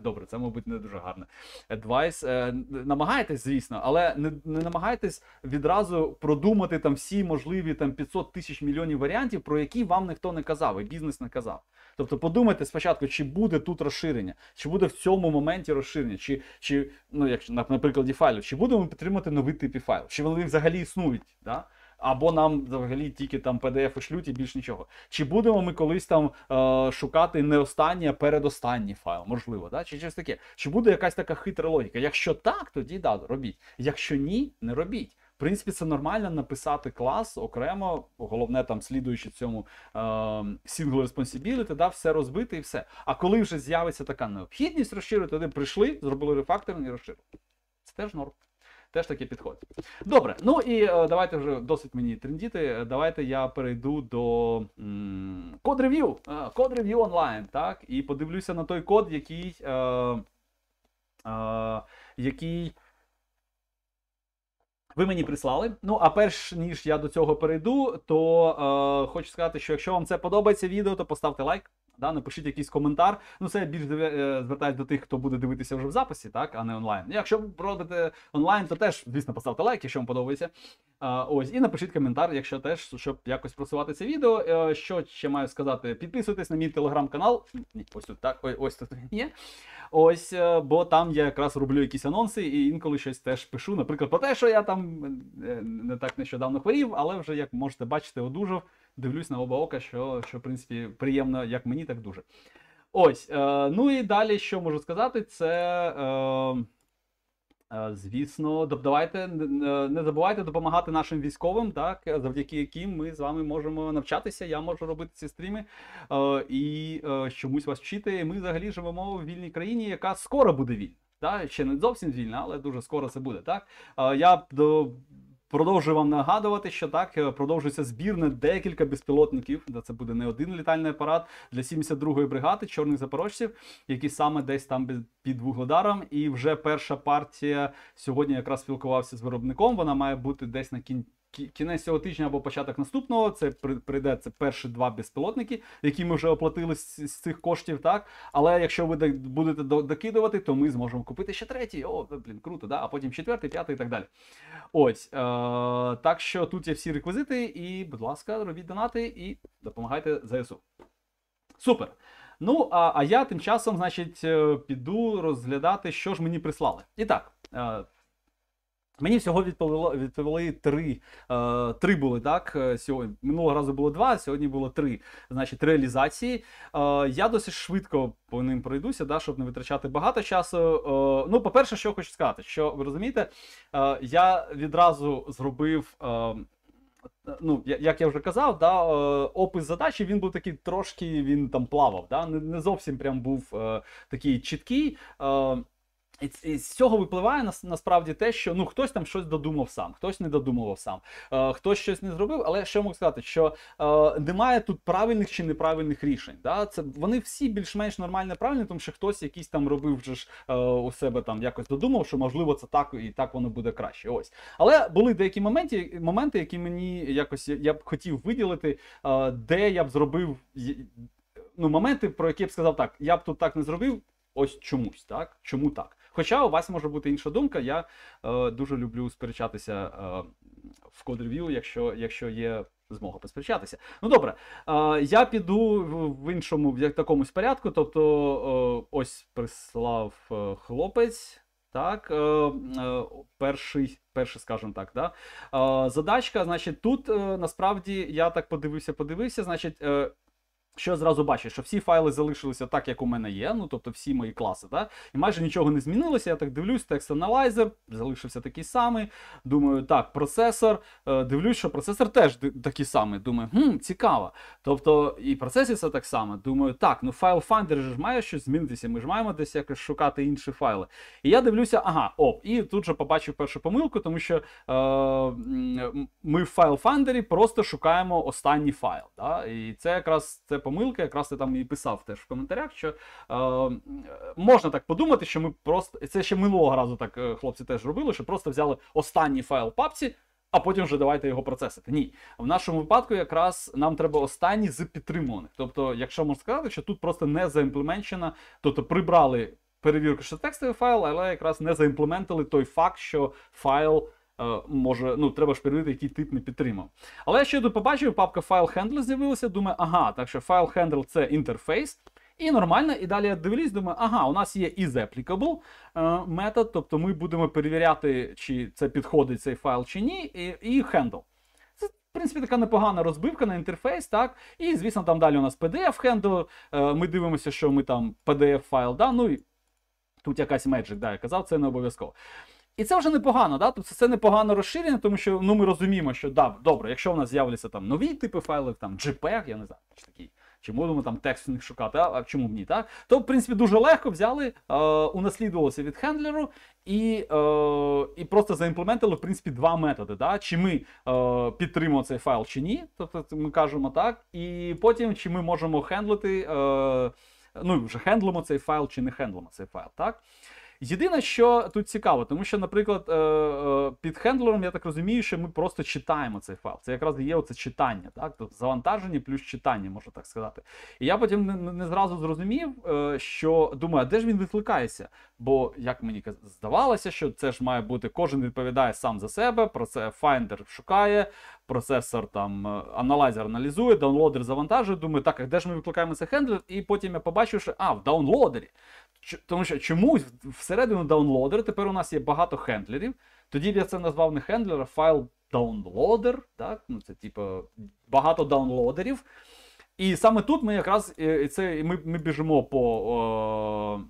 добре, це, мабуть, не дуже гарно. Адвайс. Е, намагайтесь, звісно, але не не намагайтесь відразу продумати там всі можливі там 500 тисяч мільйонів варіантів, про які вам ніхто не казав, і бізнес не казав. Тобто подумайте спочатку, чи буде тут розширення, чи буде в цьому моменті розширення, чи чи ну, як на, на чи будемо підтримувати новий тип файлів, чи вони взагалі існують. Да? або нам взагалі тільки там PDF шлють і більш нічого. Чи будемо ми колись там е, шукати не останній, а передостанній файл? Можливо, да? чи щось таке? Чи буде якась така хитра логіка? Якщо так, тоді да, робіть. Якщо ні, не робіть. В принципі, це нормально написати клас окремо, головне там слідуючи цьому е, single responsibility, да, все розбити і все. А коли вже з'явиться така необхідність розширити, тоді прийшли, зробили рефакторинг і розширили. Це теж норм. Теж такий підход. Добре, ну і е, давайте вже досить мені трендіти. Е, давайте я перейду до код рев'ю. Е, код рев'ю онлайн, так? І подивлюся на той код, який. Е, е, який ви мені прислали. Ну, а перш ніж я до цього перейду, то е, хочу сказати, що якщо вам це подобається відео, то поставте лайк. Да, Напишіть якийсь коментар. Ну, це більш е, звертаюсь до тих, хто буде дивитися вже в записі, так, а не онлайн. Якщо ви проводите онлайн, то теж, звісно, поставте лайк, якщо вам подобається. А, ось, і напишіть коментар, якщо теж, щоб якось просувати це відео. Е, що ще маю сказати? Підписуйтесь на мій телеграм-канал. Ось тут так, ось, ось тут є. Ось, е, бо там я якраз роблю якісь анонси і інколи щось теж пишу. Наприклад, про те, що я там не так нещодавно хворів, але вже як можете бачити, одужав дивлюсь на оба ока, що, що в принципі, приємно як мені, так дуже. Ось. Е, Ну і далі, що можу сказати, це. Е, е Звісно, давайте е, не забувайте допомагати нашим військовим, так завдяки яким ми з вами можемо навчатися. Я можу робити ці стріми е, і чомусь вас вчити. Ми взагалі живемо в вільній країні, яка скоро буде вільна. Так? Ще не зовсім вільна, але дуже скоро це буде. Так я до Продовжую вам нагадувати, що так е, продовжується збір на декілька безпілотників. де це буде не один літальний апарат для 72-ї бригади чорних запорожців, які саме десь там під вугледаром. І вже перша партія сьогодні якраз спілкувався з виробником. Вона має бути десь на кін... Кінець цього тижня або початок наступного це прийде це перші два безпілотники, які ми вже оплатили з, з цих коштів. Так, але якщо ви будете докидувати, то ми зможемо купити ще третій. О, блін, круто, да? а потім четвертий, п'ятий і так далі. Ось е- так що тут є всі реквізити, і, будь ласка, робіть донати і допомагайте ЗСУ. Супер. Ну а, а я тим часом, значить, е, піду розглядати, що ж мені прислали. І так. Е, Мені всього відповіло, відповіли три е, три були так. Е, сьогодні минулого разу було два, сьогодні було три. Значить, реалізації. Е, я досить швидко по ним пройдуся, да, щоб не витрачати багато часу. Е, ну, по-перше, що хочу сказати, що ви розумієте, е, я відразу зробив. Е, Ну, як я вже казав, да, е, опис задачі він був такий трошки він там плавав. да, Не зовсім прям був е, такий чіткий. Е, і з цього випливає нас насправді те, що ну хтось там щось додумав сам, хтось не додумував сам, е, хтось щось не зробив. Але що я можу сказати, що е, немає тут правильних чи неправильних рішень. Да? Це вони всі більш-менш нормально правильні, тому що хтось якийсь там робив вже ж е, у себе там якось додумав, що можливо це так і так воно буде краще. Ось, але були деякі моменти, моменти, які мені якось я б хотів виділити, е, де я б зробив е, ну моменти, про які я б сказав так. Я б тут так не зробив. Ось чомусь так, чому так. Хоча у вас може бути інша думка, я е, дуже люблю сперечатися е, в код-рев'ю, якщо, якщо є. Змога посперечатися. Ну добре, е, я піду в іншому в такомусь порядку. Тобто, е, ось прислав е, хлопець, так, е, е, перший, перший, скажімо так, да, е, задачка. Значить, тут е, насправді я так подивився, подивився, значить. Е, що я зразу бачу, що всі файли залишилися так, як у мене є, ну тобто всі мої класи, да? і майже нічого не змінилося. Я так дивлюсь, текст аналайзер залишився такий самий. Думаю, так, процесор. Е, дивлюсь, що процесор теж такий самий. Думаю, хм, цікаво. Тобто, і все так само. Думаю, так, ну файл Finder ж має щось змінитися. Ми ж маємо десь якось шукати інші файли. І я дивлюся, ага, оп, і тут же побачив першу помилку, тому що е, ми в файл Finder просто шукаємо останній файл. Да? І це якраз це помилка, якраз ти там і писав теж в коментарях, що е, можна так подумати, що ми просто це ще минулого разу так е, хлопці теж робили, що просто взяли останній файл папці. А потім вже давайте його процесити. Ні, в нашому випадку якраз нам треба останні з підтримуваних. Тобто, якщо можна сказати, що тут просто не заімплеменчена, тобто прибрали перевірку, що текстовий файл, але якраз не заімплементили той факт, що файл Е, може, ну, треба ж перевірити, який тип не підтримав. Але я ще тут побачив, папка File Handler з'явилася, думаю, ага, так що File Handler це інтерфейс. І нормально, і далі я дивлюсь, думаю, ага, у нас є isApplicable е, метод, тобто ми будемо перевіряти, чи це підходить цей файл чи ні, і і handle. Це, в принципі, така непогана розбивка на інтерфейс, так. І, звісно, там далі у нас pdf handle е, Ми дивимося, що ми там PDF-файл, да, ну і тут якась Magic, да, я казав, це не обов'язково. І це вже непогано, да? тобто це непогано розширення, тому що ну, ми розуміємо, що да, добре, якщо в нас з'являться там нові типи файлів, там JPEG, я не знаю, чи такий, чи будемо там текст в них шукати, а, а чому б ні, так? То, в принципі, дуже легко взяли, е, унаслідувалося від хендлеру і е, і просто заімплементили, в принципі, два методи. Да? Чи ми е, підтримуємо цей файл, чи ні, тобто ми кажемо так, і потім чи ми можемо хендлити. Е, Ну, вже хендлимо цей файл чи не хендлимо цей файл, так? Єдине, що тут цікаво, тому що, наприклад, е, е, під хендлером, я так розумію, що ми просто читаємо цей файл. Це якраз є оце читання, так? Тобто завантаження плюс читання, можна так сказати. І я потім не, зразу зрозумів, е, що думаю, а де ж він відкликається? Бо, як мені здавалося, що це ж має бути, кожен відповідає сам за себе, про це Finder шукає, процесор там аналайзер аналізує, даунлодер завантажує. Думаю, так, а де ж ми викликаємо цей хендлер? І потім я побачив, що а, в даунлодері. Тому що чомусь всередину даунлодера тепер у нас є багато хендлерів. Тоді я це назвав не хендлер, а файл даунлодер. Так? Ну, Це типу багато даунлодерів. І саме тут ми якраз е, це, ми ми біжимо по о,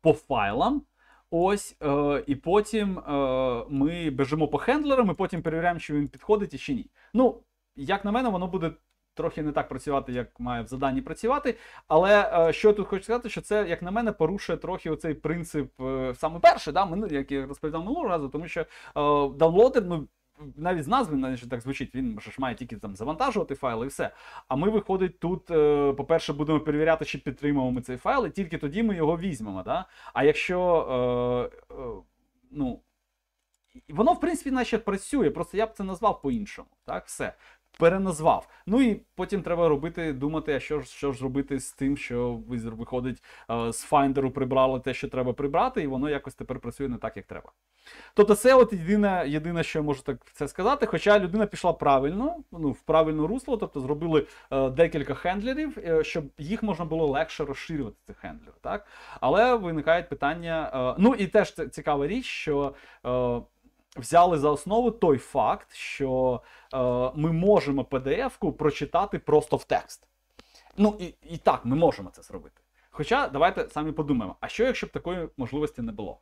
по файлам. Ось, о, е, І потім о, е, ми біжимо по хендлерам, і потім перевіряємо, чи він підходить і чи ні. Ну, як на мене, воно буде трохи не так працювати, як має в заданні працювати. Але е, що я тут хочу сказати, що це, як на мене, порушує трохи оцей принцип е, саме перше, да, мину, як я розповідав минулого разу, тому що е, даунлодер, ну. Навіть з назви навіть так звучить, він ж має тільки там завантажувати файли і все. А ми, виходить, тут, е, по-перше, будемо перевіряти, чи підтримуємо ми цей файл, і тільки тоді ми його візьмемо. Да? А якщо е, е, ну, воно, в принципі, наче працює, просто я б це назвав по-іншому. Так, все переназвав. Ну і потім треба робити, думати, а що ж що ж робити з тим, що виходить е, з файндеру прибрали те, що треба прибрати, і воно якось тепер працює не так, як треба. Тобто, це от єдине, єдине, що я можу так це сказати. Хоча людина пішла правильно, ну в правильне русло, тобто зробили е, декілька хендлерів, е, щоб їх можна було легше розширювати цих хендлерів. Так, але виникають питання. Е, ну і теж цікава річ, що. Е, взяли за основу той факт, що е, ми можемо PDF-ку прочитати просто в текст. Ну і, і так, ми можемо це зробити. Хоча давайте самі подумаємо, а що якщо б такої можливості не було?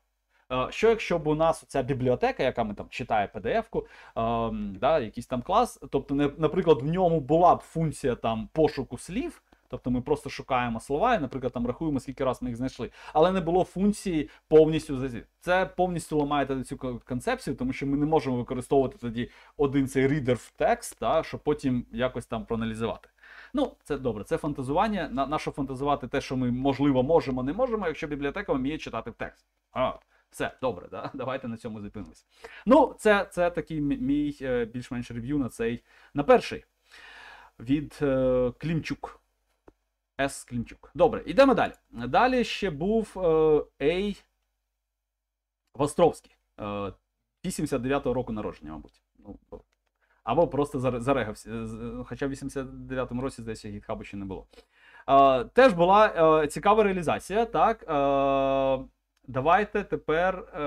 Е, що якщо б у нас ця бібліотека, яка ми там читає PDF-ку, е, ем, да, якийсь там клас, тобто, не, наприклад, в ньому була б функція там пошуку слів, Тобто ми просто шукаємо слова і, наприклад, там рахуємо, скільки раз ми їх знайшли. Але не було функції повністю Це повністю ламає цю концепцію, тому що ми не можемо використовувати тоді один цей рідер в текст, та, щоб потім якось там проаналізувати. Ну, це добре, це фантазування. На, Наше фантазувати те, що ми, можливо, можемо, не можемо, якщо бібліотека вміє читати в текст. А, все, добре, да? давайте на цьому зупинимось. Ну, це це такий мій е, більш-менш рев'ю на цей на перший від е, Клімчук. С. Клінчук. Добре, йдемо далі. Далі ще був Ей Востровський. 89-го е, року народження, мабуть. Ну, Або просто зарегався. Е, е, хоча в 89-му році, здається, гітхабу ще не було. Теж була цікава реалізація, так. Давайте тепер е,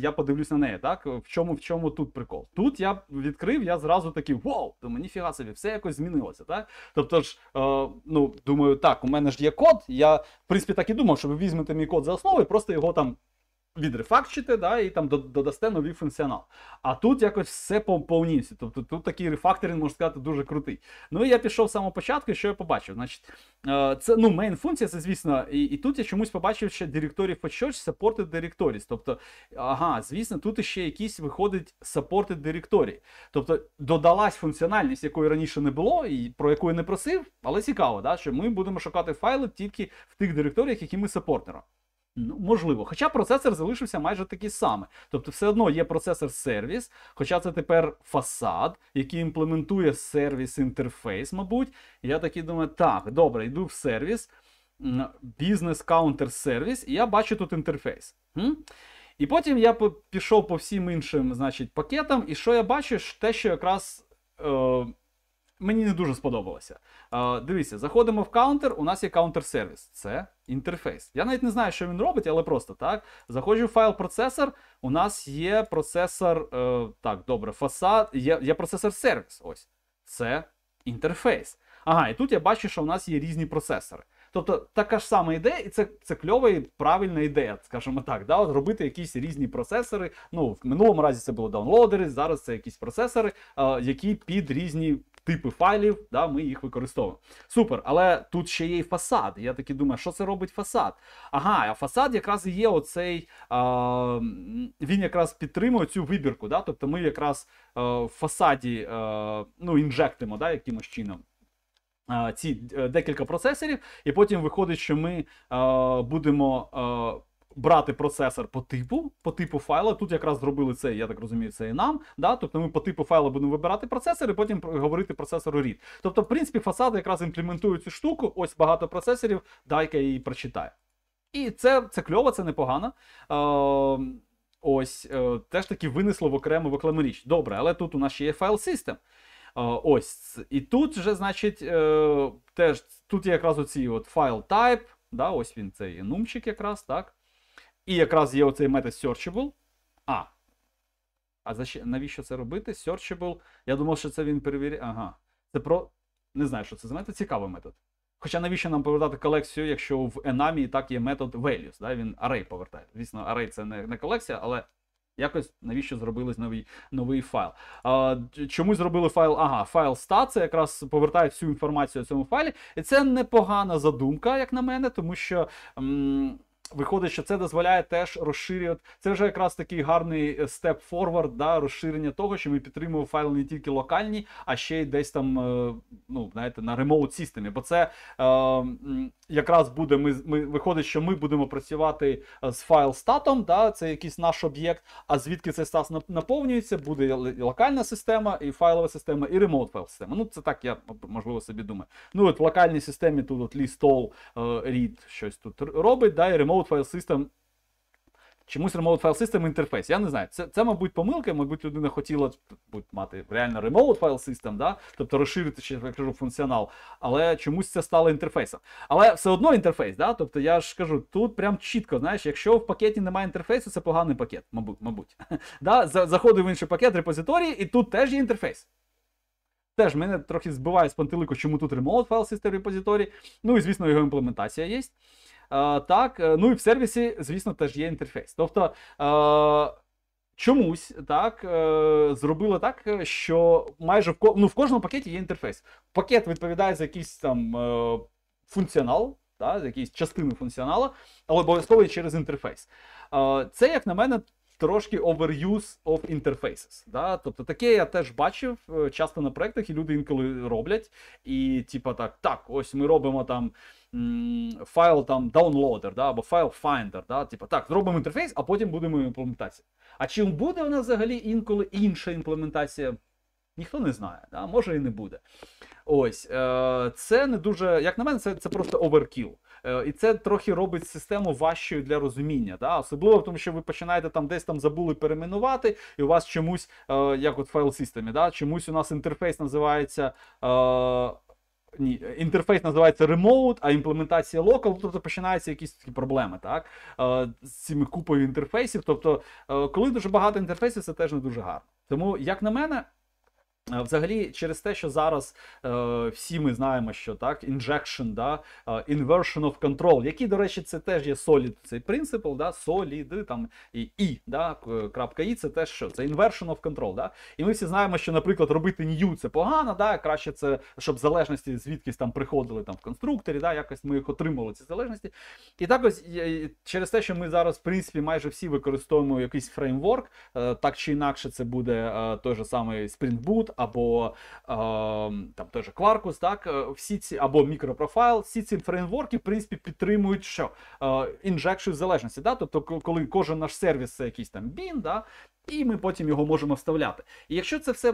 я подивлюсь на неї. Так в чому в чому тут прикол? Тут я відкрив, я зразу такий вау, то мені фіга собі, все якось змінилося. Так, тобто ж, е, ну думаю, так, у мене ж є код. Я в принципі так і думав, що ви візьмете мій код за основу і просто його там відрефакчите, да, і там додасте новий функціонал. А тут якось все повністю. Тобто тут такий рефакторинг, можна сказати, дуже крутий. Ну і я пішов з самого початку, і що я побачив? Значить, е, це ну, мейн функція, це звісно, і і тут я чомусь побачив ще директорів Church, supported directories. Тобто, ага, звісно, тут ще якісь виходить supported directory. Тобто додалась функціональність, якої раніше не було, і про яку я не просив, але цікаво, да, що ми будемо шукати файли тільки в тих директоріях, які ми саппортером. Ну, Можливо, хоча процесор залишився майже такий самий. Тобто, все одно є процесор-сервіс, хоча це тепер фасад, який імплементує сервіс-інтерфейс, мабуть. Я такий думаю, так, добре, йду в сервіс, бізнес-каунтер-сервіс, і я бачу тут інтерфейс. Хм? І потім я пішов по всім іншим значить, пакетам, і що я бачу, те, що якраз. Е Мені не дуже сподобалося. Е, дивіться, заходимо в каунтер, у нас є каунтер-сервіс. Це інтерфейс. Я навіть не знаю, що він робить, але просто так. Заходжу в файл-процесор. У нас є процесор, е, так, добре, фасад, є є процесор-сервіс. Ось. Це інтерфейс. Ага, і тут я бачу, що у нас є різні процесори. Тобто така ж сама ідея, і це це кльова і правильна ідея, скажімо так, да? От робити якісь різні процесори. Ну, в минулому разі це були даунлодери, зараз це якісь процесори, е, які під різні типи файлів, да, ми їх використовуємо. Супер, але тут ще є і фасад. Я таки думаю, що це робить фасад? Ага, а фасад якраз і є оцей, а, він якраз підтримує цю вибірку. Да? Тобто ми якраз а, е, в фасаді а, е, ну, інжектимо да, якимось чином. Е, ці декілька процесорів, і потім виходить, що ми е, будемо брати процесор по типу, по типу файла. Тут якраз зробили це, я так розумію, це і нам. Да? Тобто ми по типу файла будемо вибирати процесор і потім говорити процесору read. Тобто, в принципі, фасади якраз імплементують цю штуку. Ось багато процесорів, дай-ка її прочитає. І це це кльово, це непогано. Е, Ось е, теж таки винесло в окремо в окрему річ. Добре, але тут у нас ще є файл систем. Ось. І тут вже, значить, е, теж тут є якраз оці от файл type. Да, Ось він цей нумчик якраз, так. І якраз є оцей метод Searchable. А. А за навіщо це робити? Searchable. Я думав, що це він перевіряє. Ага. Це про. Не знаю, що це за метод, цікавий метод. Хоча навіщо нам повертати колекцію, якщо в Enami і так є метод values, да? він array повертає. Звісно, array це не не колекція, але якось навіщо зробили новий новий файл. А, Чому зробили файл? Ага, файл stat, це якраз повертає всю інформацію у цьому файлі. І це непогана задумка, як на мене, тому що. М Виходить, що це дозволяє теж розширювати. Це вже якраз такий гарний е, степ форвард, да, розширення того, що ми підтримуємо файли не тільки локальні, а ще й десь там, е, ну знаєте, на ремоут системі. Бо це е, якраз буде. Ми ми виходить, що ми будемо працювати е, з файл статом. да, Це якийсь наш об'єкт. А звідки цей стас наповнюється? Буде локальна система, і файлова система, і ремоут файл система. Ну це так я можливо собі думаю. Ну от в локальній системі тут от лістол, рід щось тут робить, да, і ремоут Remote File System. Чомусь Remote File System інтерфейс. Я не знаю. Це, це мабуть, помилка, мабуть, людина хотіла будь, мати реально Remote File System, да? тобто розширити ще я кажу, функціонал. Але чомусь це стало інтерфейсом. Але все одно інтерфейс, да? тобто я ж кажу, тут прям чітко, знаєш, якщо в пакеті немає інтерфейсу, це поганий пакет, мабуть. мабуть. Да? Заходив в інший пакет репозиторії, і тут теж є інтерфейс. Теж мене трохи збиває з пантелику, чому тут Remote File System репозиторії. Ну і звісно, його імплементація є так, е, ну і в сервісі, звісно, теж є інтерфейс. Тобто. Е, чомусь так е, зробили так, що майже в ну, в кожному пакеті є інтерфейс. Пакет відповідає за якийсь там функціонал, та, за якісь частини функціонала, але обов'язково через інтерфейс. Це, як на мене, трошки overuse of interfaces. Да? Тобто таке я теж бачив е, часто на проектах, і люди інколи роблять. І, типа, так, так, ось ми робимо там. Файл там downloader, да, або файл finder, да, типу так, зробимо інтерфейс, а потім будемо імплементація. А чи буде вона взагалі інколи інша імплементація? Ніхто не знає, да, може і не буде. Ось, е- це не дуже, як на мене, це це просто оверкіл. Е, і це трохи робить систему важчою для розуміння. Да? Особливо в тому, що ви починаєте там десь там забули перейменувати, і у вас чомусь, е, як от файл системі, да? чомусь у нас інтерфейс називається. Е, ні, інтерфейс називається Remote, а імплементація Local, тобто починаються якісь такі проблеми, так? З цими купою інтерфейсів. Тобто, коли дуже багато інтерфейсів, це теж не дуже гарно. Тому, як на мене, Взагалі, через те, що зараз е, всі ми знаємо, що так, injection, да, е, inversion of control, який, до речі, це теж є solid, цей принцип, да, solid, там, і і, да, крапка і, це теж що? Це inversion of control. Да? І ми всі знаємо, що, наприклад, робити new це погано, да, краще це, щоб залежності звідкись там приходили там в конструкторі, да, якось ми їх отримували, ці залежності. І так ось через те, що ми зараз, в принципі, майже всі використовуємо якийсь фреймворк, е, так чи інакше, це буде е, той же самий Spring Boot, або е, там той Quarkus, так, е, всі ці або мікропрофайл, всі ці фреймворки, в принципі, підтримують що е, інжекцію залежності. Да? Тобто, коли кожен наш сервіс це якийсь там бін, да? І ми потім його можемо вставляти. І якщо це все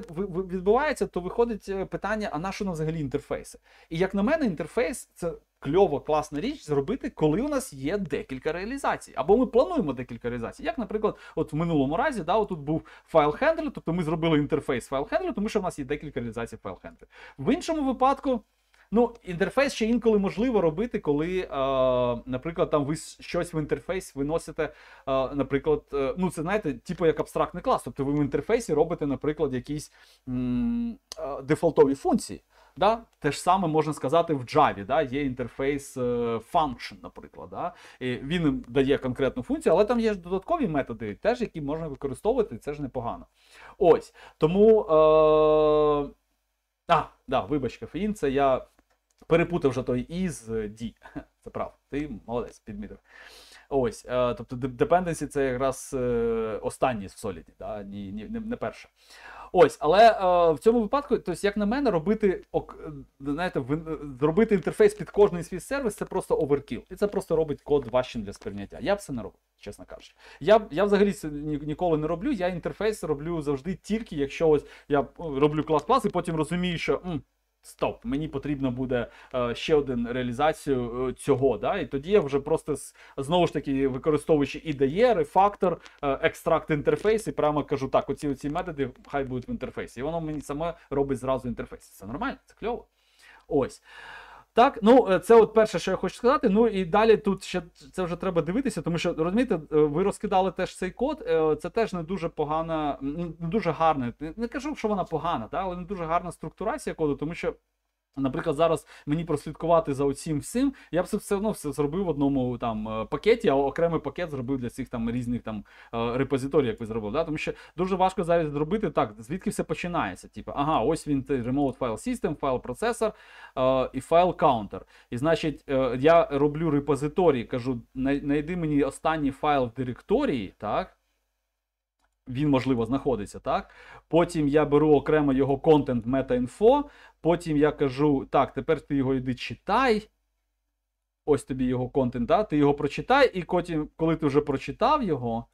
відбувається, то виходить е, питання: а на що нам взагалі інтерфейси? І як на мене, інтерфейс це кльово, класна річ зробити, коли у нас є декілька реалізацій. Або ми плануємо декілька реалізацій. Як, наприклад, от в минулому разі, да, тут був файл хендлер, тобто ми зробили інтерфейс файл хендлю, тому що в нас є декілька реалізацій файл хендлю. В іншому випадку. Ну, інтерфейс ще інколи можливо робити, коли, е, наприклад, там ви щось в інтерфейс виносите. Е, наприклад, е, ну це знаєте, типу як абстрактний клас. Тобто ви в інтерфейсі робите, наприклад, якісь м, е, дефолтові функції. Да? Те ж саме можна сказати в Java. Да? Є інтерфейс е, function, наприклад. Да? І Він дає конкретну функцію, але там є ж додаткові методи, теж, які можна використовувати, це ж непогано. Ось. Тому. Е... А, да, вибач, кофеїн, це я перепутав вже той Із з D. Це прав. Ти молодець, підмітив. Ось, е, тобто dependency це якраз е, останній в Solid, да? ні, ні, не перше. Ось, але е, в цьому випадку, тобто, як на мене, робити знаєте, робити інтерфейс під кожний свій сервіс це просто оверкіл. І це просто робить код важчим для сприйняття. Я б це не робив, чесно кажучи. Я я взагалі це ніколи не роблю. Я інтерфейс роблю завжди тільки, якщо ось я ну, роблю клас-клас і потім розумію, що. М, Стоп, мені потрібно буде е, ще один реалізацію е, цього. Да? І тоді я вже просто знову ж таки використовуючи IDE, рефактор, е, екстракт інтерфейс, і прямо кажу: так, оці оці методи хай будуть в інтерфейсі. І воно мені саме робить зразу інтерфейс. Це нормально, це кльово. Ось. Так, ну е, це от перше, що я хочу сказати. Ну і далі тут ще це вже треба дивитися, тому що розумієте, е, ви розкидали теж цей код. Е, це теж не дуже погана, не дуже гарна. Не кажу, що вона погана, та але не дуже гарна структурація коду, тому що Наприклад, зараз мені прослідкувати за оцім всім, я б все одно все зробив в одному там е, пакеті, а окремий пакет зробив для цих там різних там е, репозиторій, як ви зробили. Да? Тому що дуже важко зараз зробити так, звідки все починається. Типу, ага, ось він Remote File System, файл процесор е, і файл counter. І значить, е, я роблю репозиторій, кажу, знайди мені останній файл в директорії, так? він, можливо, знаходиться. так? Потім я беру окремо його контент мета-інфо. Потім я кажу, так, тепер ти його йди читай. Ось тобі його контент, да? ти його прочитай, і потім, коли ти вже прочитав його,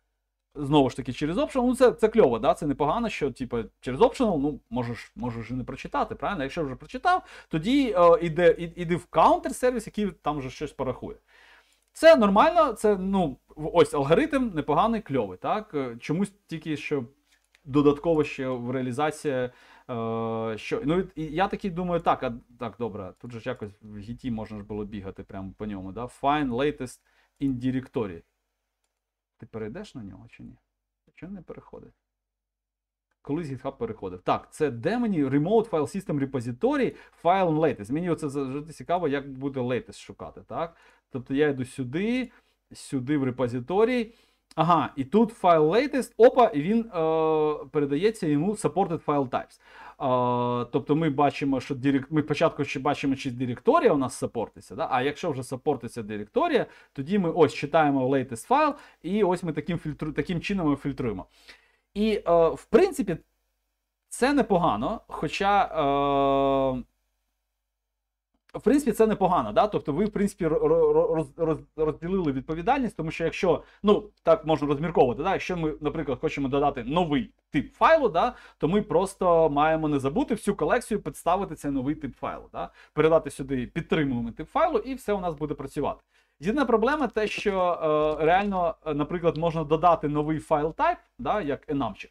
знову ж таки, через optional, ну це це кльово, да? це непогано, що типу, через optional, ну можеш можеш і не прочитати, правильно? Якщо вже прочитав, тоді о, е, іде, і, в каунтер-сервіс, який там вже щось порахує. Це нормально, це ну, ось алгоритм непоганий, кльовий. так? Е, чомусь тільки що додатково ще в реалізація. Е, що, ну, і Я такий думаю, так, а, так, добре, тут же якось в гіті можна ж було бігати прямо по ньому. да? Find latest in directory. Ти перейдеш на нього чи ні? Чому не переходить? Колись GitHub переходив. Так, це де мені Remote File System Repository File Latest. Мені це завжди цікаво, як буде latest шукати. так? Тобто я йду сюди, сюди в репозиторій. Ага, і тут файл latest, опа, і він е, передається йому supported file types. Е, тобто ми бачимо, що директ... ми спочатку ще бачимо, чи директорія у нас саппортиться. Да? А якщо вже саппортиться директорія, тоді ми ось читаємо latest файл, і ось ми таким фільтру... таким чином фільтруємо. І, е, в принципі, це непогано. Хоча, е, в принципі, це непогано. да? Тобто, ви, в принципі, розділили відповідальність, тому що якщо, ну, так можна розмірковувати, да? якщо ми, наприклад, хочемо додати новий тип файлу, да? то ми просто маємо не забути всю колекцію підставити цей новий тип файлу. Да? Передати сюди підтримуємо тип файлу, і все у нас буде працювати. Єдина проблема те, що е, реально, е, наприклад, можна додати новий файл тайп, да, як enumчик,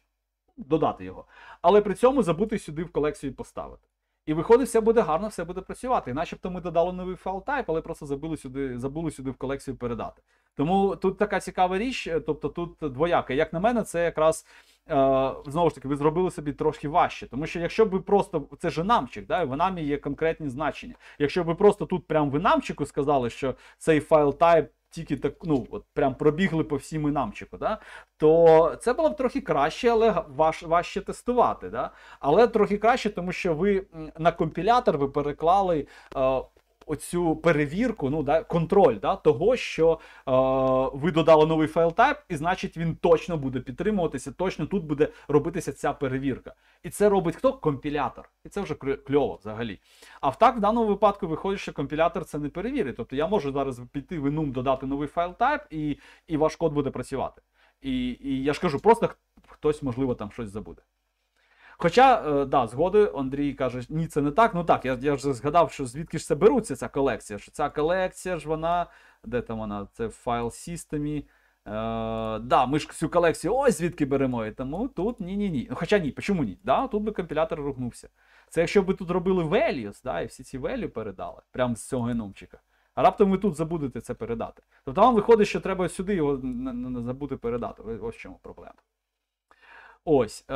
додати його, але при цьому забути сюди в колекцію поставити. І виходить, все буде гарно, все буде працювати. І начебто ми додали новий файл тайп, але просто забули сюди, забули сюди в колекцію передати. Тому тут така цікава річ, е, тобто тут двояка. Як на мене, це якраз. Е, знову ж таки, ви зробили собі трошки важче, тому що якщо ви просто це же намчик, да, в намі є конкретні значення. Якщо б ви просто тут прям в намчику сказали, що цей файл тайп тільки так, ну от прям пробігли по всім інамчику, да, то це було б трохи краще, але важ, важче тестувати. Да? Але трохи краще, тому що ви на компілятор ви переклали е, оцю перевірку, ну да, контроль да, того, що е, ви додали новий файл тайп, і значить він точно буде підтримуватися, точно тут буде робитися ця перевірка. І це робить хто? Компілятор. І це вже кльово взагалі. А в так в даному випадку виходить, що компілятор це не перевірить. Тобто я можу зараз піти в Enum, додати новий файл тайп, і, і ваш код буде працювати. І, І я ж кажу, просто хтось, можливо, там щось забуде. Хоча, е, да, згоди Андрій каже, ні, це не так. Ну так, я я ж згадав, що звідки ж це беруться ця колекція. що Ця колекція ж вона. Де там вона? Це в файл системі. Е, да, ми ж цю колекцію ось звідки беремо. І тому тут ні-ні ні. Ну, Хоча ні, чому ні? Да, Тут би компілятор рухнувся. Це якщо б тут робили values, да, і всі ці value передали, прямо з цього геномчика. А раптом ви тут забудете це передати. Тобто вам виходить, що треба сюди його забути передати. Ось в чому проблема. Ось. е,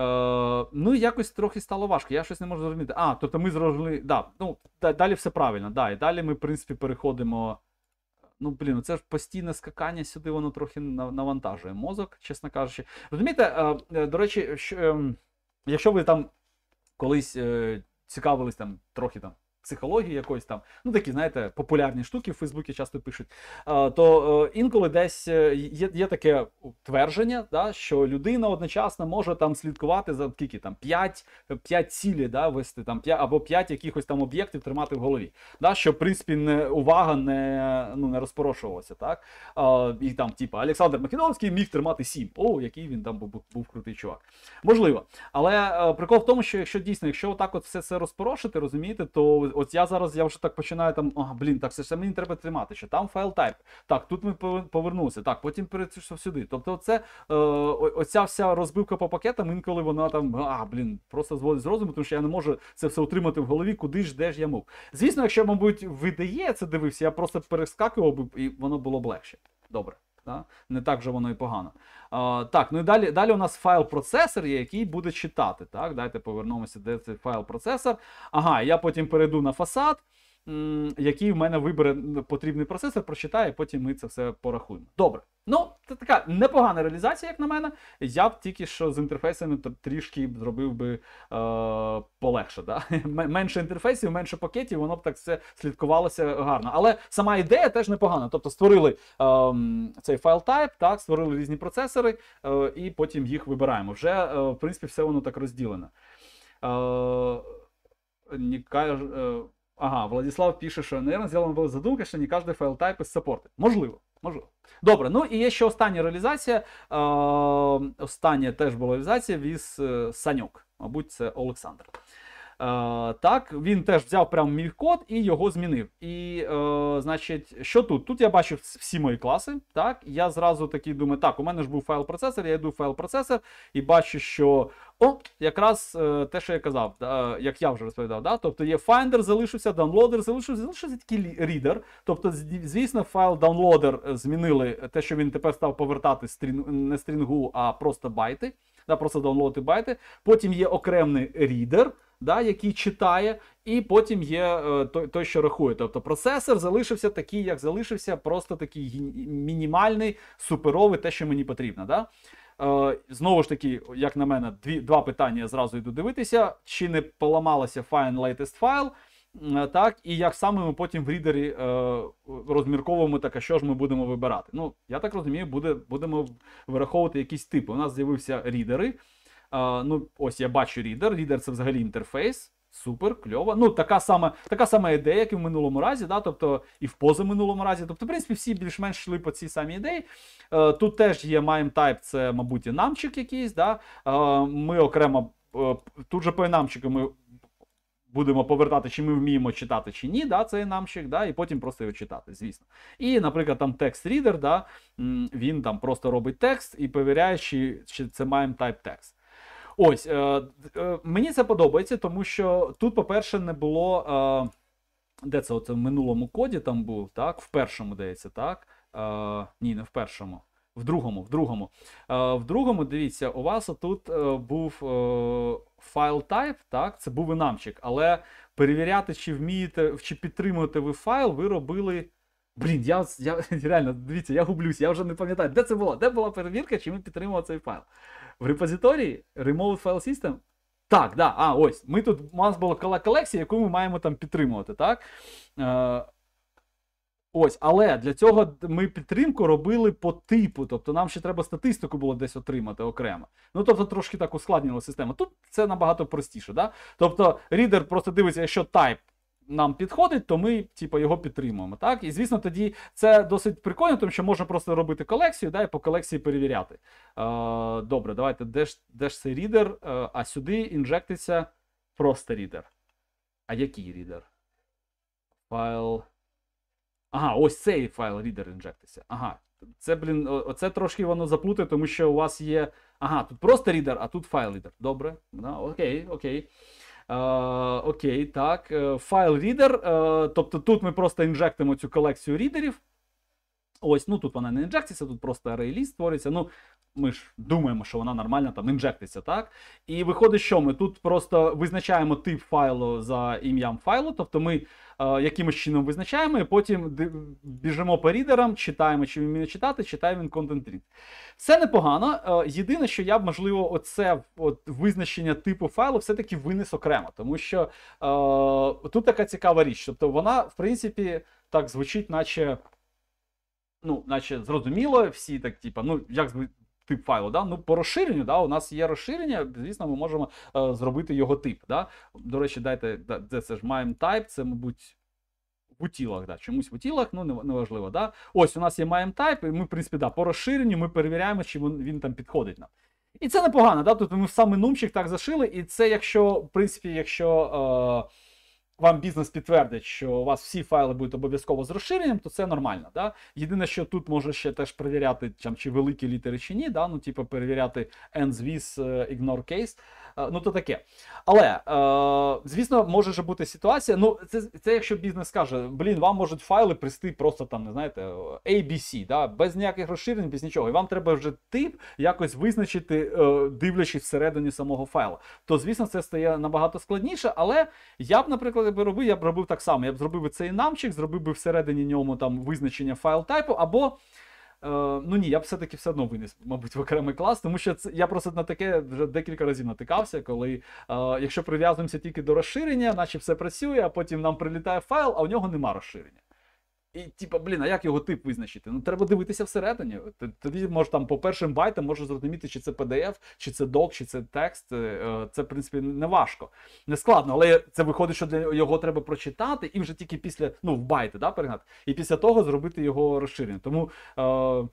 Ну, якось трохи стало важко. Я щось не можу зрозуміти. А, тобто ми зрозуміли. Да, ну, Далі все правильно. да, І далі ми, в принципі, переходимо. Ну, блін, ну, це ж постійне скакання сюди, воно трохи навантажує мозок, чесно кажучи. Розумієте, е, е, до речі, що, ем, якщо ви там колись е, цікавились там трохи там психології якоїсь там, ну такі, знаєте, популярні штуки в Фейсбуці часто пишуть. То е, інколи десь е, є є таке твердження, да, що людина одночасно може там слідкувати за скільки там 5 5 цілі, да, вести там 5, або 5 якихось там об'єктів тримати в голові. Да, Що в принципі не увага не ну, не розпорошувалася. так. І там, типу, Олександр Македонський міг тримати 7. О, який він там був, був крутий чувак. Можливо. Але е, прикол в тому, що якщо дійсно, якщо отак от все це розпорошити, розумієте, то от я зараз я вже так починаю там, ага, блін, так все ж мені треба тримати, що там файл тайп. Так, тут ми повернулися, так, потім перейшов сюди. Тобто, це е, оця вся розбивка по пакетам, інколи вона там, а, блін, просто зводить з розуму, тому що я не можу це все утримати в голові, куди ж де ж я мог. Звісно, якщо, мабуть, видає це дивився, я просто перескакував і воно було б легше. Добре. Да? Не так вже воно і погано. А, Так, ну і далі далі у нас файл-процесор, є, який буде читати. Так, Дайте повернемося, де цей файл-процесор. Ага, я потім перейду на фасад який в мене вибере потрібний процесор, прочитає, потім ми це все порахуємо. Добре. Ну, це така непогана реалізація, як на мене. Я б тільки що з інтерфейсами трішки зробив би е, полегше. Да? Менше інтерфейсів, менше пакетів, воно б так все слідкувалося гарно. Але сама ідея теж непогана. Тобто створили е, цей файл тайп, так, створили різні процесори, е, і потім їх вибираємо. Вже, е, в принципі, все воно так розділено. Е, е Ага, Владислав пише, що наверное, зроблена була задумка, що не кожен файл тайп із саппорти. Можливо, можливо. Добре, ну і є ще остання реалізація. Е, Остання теж була реалізація віз е, Саньок. Мабуть, це Олександр. Е, так, він теж взяв прям мій код і його змінив. І, е, значить, що тут? Тут я бачив всі мої класи. Так, я зразу такий думаю, так, у мене ж був файл-процесор, я йду в файл-процесор і бачу, що о, якраз е, те, що я казав, да, як я вже розповідав. да, Тобто є Finder, залишився, downloader залишився, залишився такий рідер. Тобто, звісно, файл downloader е, змінили е, те, що він тепер став повертати стрін, не стрінгу, а просто байти. Да, Просто даунлоди байти. Потім є окремий рідер да, який читає, і потім є е, той, той, що рахує. Тобто процесор залишився такий, як залишився, просто такий мінімальний, суперовий, те, що мені потрібно. Да? Е, Знову ж таки, як на мене, дві, два питання я зразу йду дивитися: чи не поламалася Fine Latest File, так, і як саме ми потім в рідері е, розмірковуємо, так, а що ж ми будемо вибирати. Ну, я так розумію, буде, будемо вираховувати якісь типи. У нас з'явився рідери ну, ось я бачу рідер. Рідер це взагалі інтерфейс. Супер, кльово. Ну, така сама така сама ідея, як і в минулому разі, да, тобто і в позаминулому разі. Тобто, в принципі, всі більш-менш йшли по цій самій ідеї. Е, тут теж є MimeType, це, мабуть, інамчик якийсь. Да? Е, ми окремо е, тут же по інамчику ми будемо повертати, чи ми вміємо читати, чи ні. да, Цей інамчик, да, і потім просто його читати, звісно. І, наприклад, там текст рідер, да, він там просто робить текст і перевіряє, чи, чи це MimeType текст. Ось е, е, мені це подобається, тому що тут, по-перше, не було. Е, де це оце в минулому коді там був, так? В першому дається, так? Е, ні, не в першому. В другому, в другому. Е, в другому, дивіться, у вас отут е, був е, файл тайп, так, це був інамчик, але перевіряти, чи вмієте, чи підтримуєте ви файл, ви робили Блін, я я реально дивіться, я гублюсь, я вже не пам'ятаю, де це було? Де була перевірка, чи ми підтримували цей файл? В репозиторії Remote File System. Так, да, а ось. Ми тут у нас була колекція, яку ми маємо там підтримувати, так? Е, Ось, але для цього ми підтримку робили по типу. Тобто нам ще треба статистику було десь отримати окремо. Ну тобто, трошки так ускладнила система. Тут це набагато простіше, да? Тобто, рідер просто дивиться, якщо type нам підходить, то ми типу, його підтримуємо. Так? І звісно, тоді це досить прикольно, тому що можна просто робити колекцію да, і по колекції перевіряти. Е, Добре, давайте де ж, де ж цей рідер, а сюди інжектиться просто рідер. А який рідер? Файл. Ага, ось цей файл рідер інжектиться. Ага. Це, блін, оце трошки воно заплутає, тому що у вас є. Ага, тут просто рідер, а тут файл рідер. Добре. Да, Окей, окей. Е, окей, так. Е, Файл рідер. Е, тобто тут ми просто інжектимо цю колекцію рідерів. Ось, ну тут вона не інжектиться, тут просто рейліз створюється. Ну, ми ж думаємо, що вона нормально там інжектиться, так? І виходить, що ми тут просто визначаємо тип файлу за ім'ям файлу, тобто ми е, якимось чином визначаємо, і потім біжимо по рідерам, читаємо, чи він вміє читати, читає він контент рід. Все непогано. Е, єдине, що я б, можливо, оце от, визначення типу файлу все-таки винес окремо, тому що е, тут така цікава річ. Тобто вона, в принципі, так звучить, наче ну, наче зрозуміло, всі так, типа, ну як тип файлу. Да? Ну, по розширенню, да, у нас є розширення, звісно, ми можемо е, зробити його тип. Да? До речі, дайте де це ж маємо type, це, мабуть. В утілах, да, чомусь в утілах, ну неважливо. Да? Ось у нас є маємо тайп, і ми, в принципі, да, по розширенню ми перевіряємо, чи він, він там підходить нам. І це непогано, да? Тут ми саме нумчик так зашили, і це якщо, в принципі, якщо. Е- вам бізнес підтвердить, що у вас всі файли будуть обов'язково з розширенням, то це нормально. Да? Єдине, що тут може ще теж перевіряти, там, чи великі літери, чи ні, да? ну, типу перевіряти NSVIS, е, Ignore Case. Е, ну то таке. Але е, звісно, може ж бути ситуація. Ну, це це якщо бізнес каже, блін, вам можуть файли прийти просто там, не знаєте, е, ABC, да, без ніяких розширень, без нічого. І вам треба вже тип якось визначити, дивлячись всередині самого файлу. То звісно, це стає набагато складніше. Але я б, наприклад, якби робив, я б робив так само. Я б зробив би цей намчик, зробив би всередині ньому там визначення файл тайпу або. Е, ну ні, я б все-таки все одно виніс, мабуть, в окремий клас, тому що це я просто на таке вже декілька разів натикався, коли е, якщо прив'язуємося тільки до розширення, наче все працює, а потім нам прилітає файл, а у нього нема розширення. І, типа, блін, а як його тип визначити? Ну треба дивитися всередині. Тоді може там по першим байтам можеш зрозуміти, чи це PDF, чи це док, чи це текст. Е, е, це, в принципі, не важко, не складно, але це виходить, що для його треба прочитати і вже тільки після ну в байти да, перегнати, і після того зробити його розширення. Тому. Е-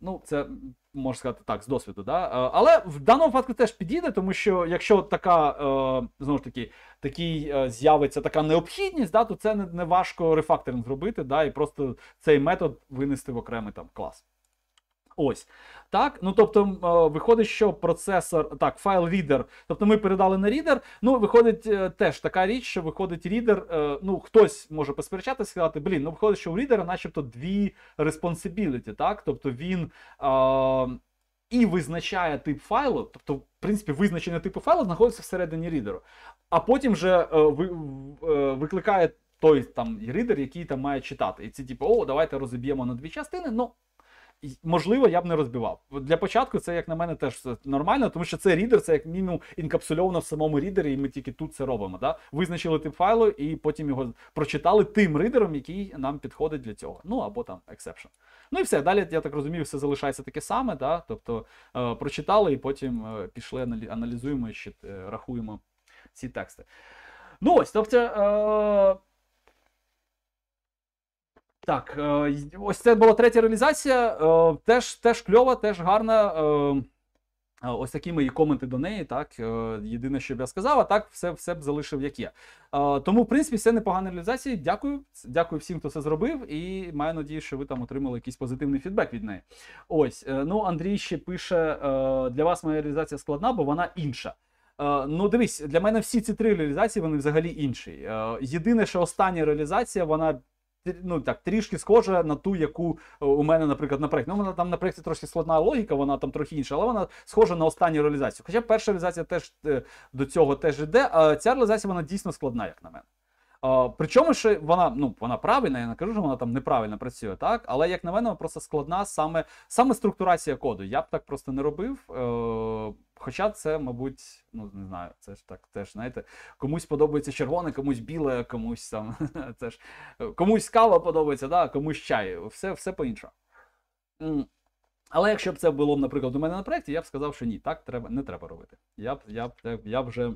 Ну, це можна сказати так, з досвіду. да? Е, але в даному випадку теж підійде, тому що якщо така е, знову ж таки такий е, з'явиться така необхідність, да, то це не важко рефакторинг зробити, да, і просто цей метод винести в окремий там клас. Ось так. Ну тобто, е, виходить, що процесор, так, файл рідер. Тобто ми передали на рідер. Ну, виходить е, теж така річ, що виходить рідер. Ну, хтось може посперечатися, сказати, блін, ну виходить, що у рідера, начебто, дві responsibility, так, тобто він. Е і визначає тип файлу, тобто, в принципі, визначення типу файлу знаходиться всередині рідеру, а потім вже е, ви, е, викликає той там рідер, який там має читати. І це типу, о, давайте розіб'ємо на дві частини. ну, можливо, я б не розбивав. Для початку це, як на мене, теж нормально, тому що це рідер, це як мінімум інкапсульовано в самому рідері, і ми тільки тут це робимо. Да? Визначили тип файлу і потім його прочитали тим ридером, який нам підходить для цього. Ну або там exception. Ну і все. Далі, я так розумію, все залишається таке саме. Да? Тобто е, прочитали і потім е, пішли, аналізуємо і ще, е, рахуємо ці тексти. Ну ось, тобто. Е, так, е, ось це була третя реалізація. Е, теж теж кльова, теж гарна. Е, ось такі мої коменти до неї. Так, єдине, що б я сказав, а так все все б залишив, як є. Тому, в принципі, все непогана реалізація. Дякую. Дякую всім, хто це зробив, і маю надію, що ви там отримали якийсь позитивний фідбек від неї. Ось, ну Андрій ще пише: для вас моя реалізація складна, бо вона інша. Ну, дивись, для мене всі ці три реалізації вони взагалі інші. Єдине, що остання реалізація, вона ну так трішки схожа на ту, яку е, у мене, наприклад, на проєкті. Ну, вона там на проєкті трошки складна логіка, вона там трохи інша, але вона схожа на останню реалізацію. Хоча перша реалізація теж е, до цього теж йде, а ця реалізація вона дійсно складна, як на мене. причому що вона ну вона правильна, я не кажу, що вона там неправильно працює, так але як на мене, вона просто складна саме саме структурація коду. Я б так просто не робив. Е, Хоча це, мабуть, ну не знаю, це ж так теж, знаєте, комусь подобається червоне, комусь біле, комусь там це ж комусь кава подобається, да, комусь чай. Все все по-іншому. Але якщо б це було, наприклад, у мене на проєкті, я б сказав, що ні, так треба, не треба робити. Я я я вже.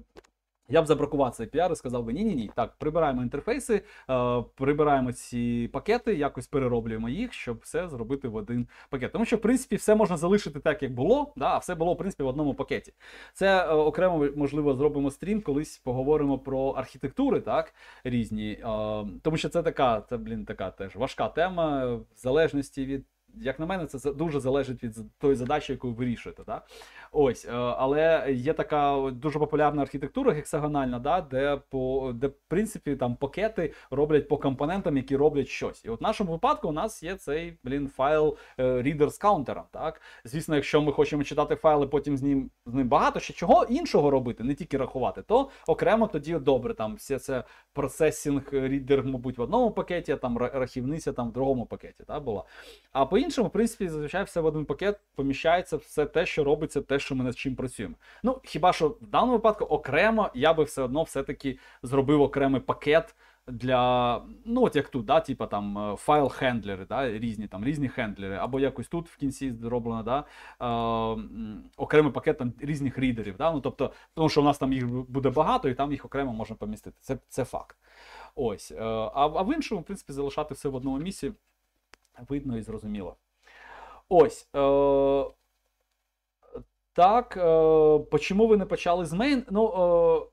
Я б забракував цей піар і сказав би ні-ні ні. Так, прибираємо інтерфейси, е, прибираємо ці пакети, якось перероблюємо їх, щоб все зробити в один пакет. Тому що, в принципі, все можна залишити так, як було, да, а все було в принципі в одному пакеті. Це е, окремо можливо зробимо стрім, колись поговоримо про архітектури, так різні, е, тому що це така, це блін, така теж важка тема в залежності від як на мене, це дуже залежить від тої задачі, яку ви вирішуєте. Да? Ось, е, але є така дуже популярна архітектура гексагональна, да, де по де в принципі там пакети роблять по компонентам, які роблять щось. І от в нашому випадку у нас є цей блін файл е, reader з каунтером. Так, звісно, якщо ми хочемо читати файли, потім з ним з ним багато ще чого іншого робити, не тільки рахувати, то окремо тоді добре. Там все це процесінг рідер, мабуть, в одному пакеті, а там рахівниця там в другому пакеті. Та, була. А по по-іншому, в принципі, зазвичай все в один пакет поміщається все те, що робиться, те, що ми над чим працюємо. Ну, хіба що в даному випадку окремо я би все одно все-таки зробив окремий пакет для, ну от як тут, да, типа там е, файл-хендлери, да, різні там різні хендлери, або якось тут в кінці зроблено, да, е, окремий пакет там різних рідерів. Да, ну, тобто, Тому що в нас там їх буде багато, і там їх окремо можна помістити. Це це факт. Ось. Е, а, а в іншому, в принципі, залишати все в одному місці видно і зрозуміло. Ось. Е- Так. е- Почому ви не почали з мейн? Ну. Е-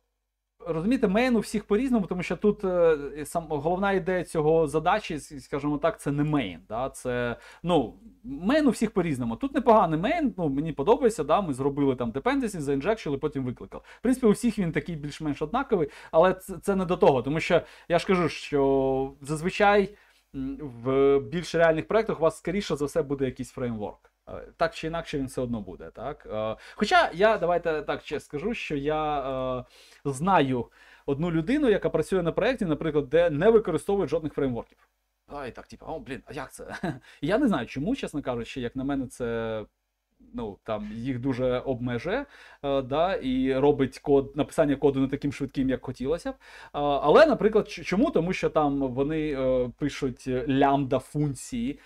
Розумієте, мейн у всіх по-різному, тому що тут е, сам головна ідея цього задачі, скажімо так, це не мейн. Да? Це ну, мейн у всіх по-різному. Тут непоганий мейн, ну мені подобається. да? Ми зробили там dependency, заінжекшили, потім викликали. В принципі, у всіх він такий більш-менш однаковий, але це, це не до того, тому що я ж кажу, що зазвичай в більш реальних проєктах у вас, скоріше за все, буде якийсь фреймворк. Е, так чи інакше він все одно буде. так? Е, хоча я давайте так чесно скажу, що я е, знаю одну людину, яка працює на проєкті, наприклад, де не використовують жодних фреймворків. А і так, типу, о, блін, а як це? Я не знаю, чому, чесно кажучи, як на мене, це ну там їх дуже обмеже, е, да, і робить код написання коду не таким швидким, як хотілося б. Але, наприклад, чому? Тому що там вони е, пишуть лямбда функції.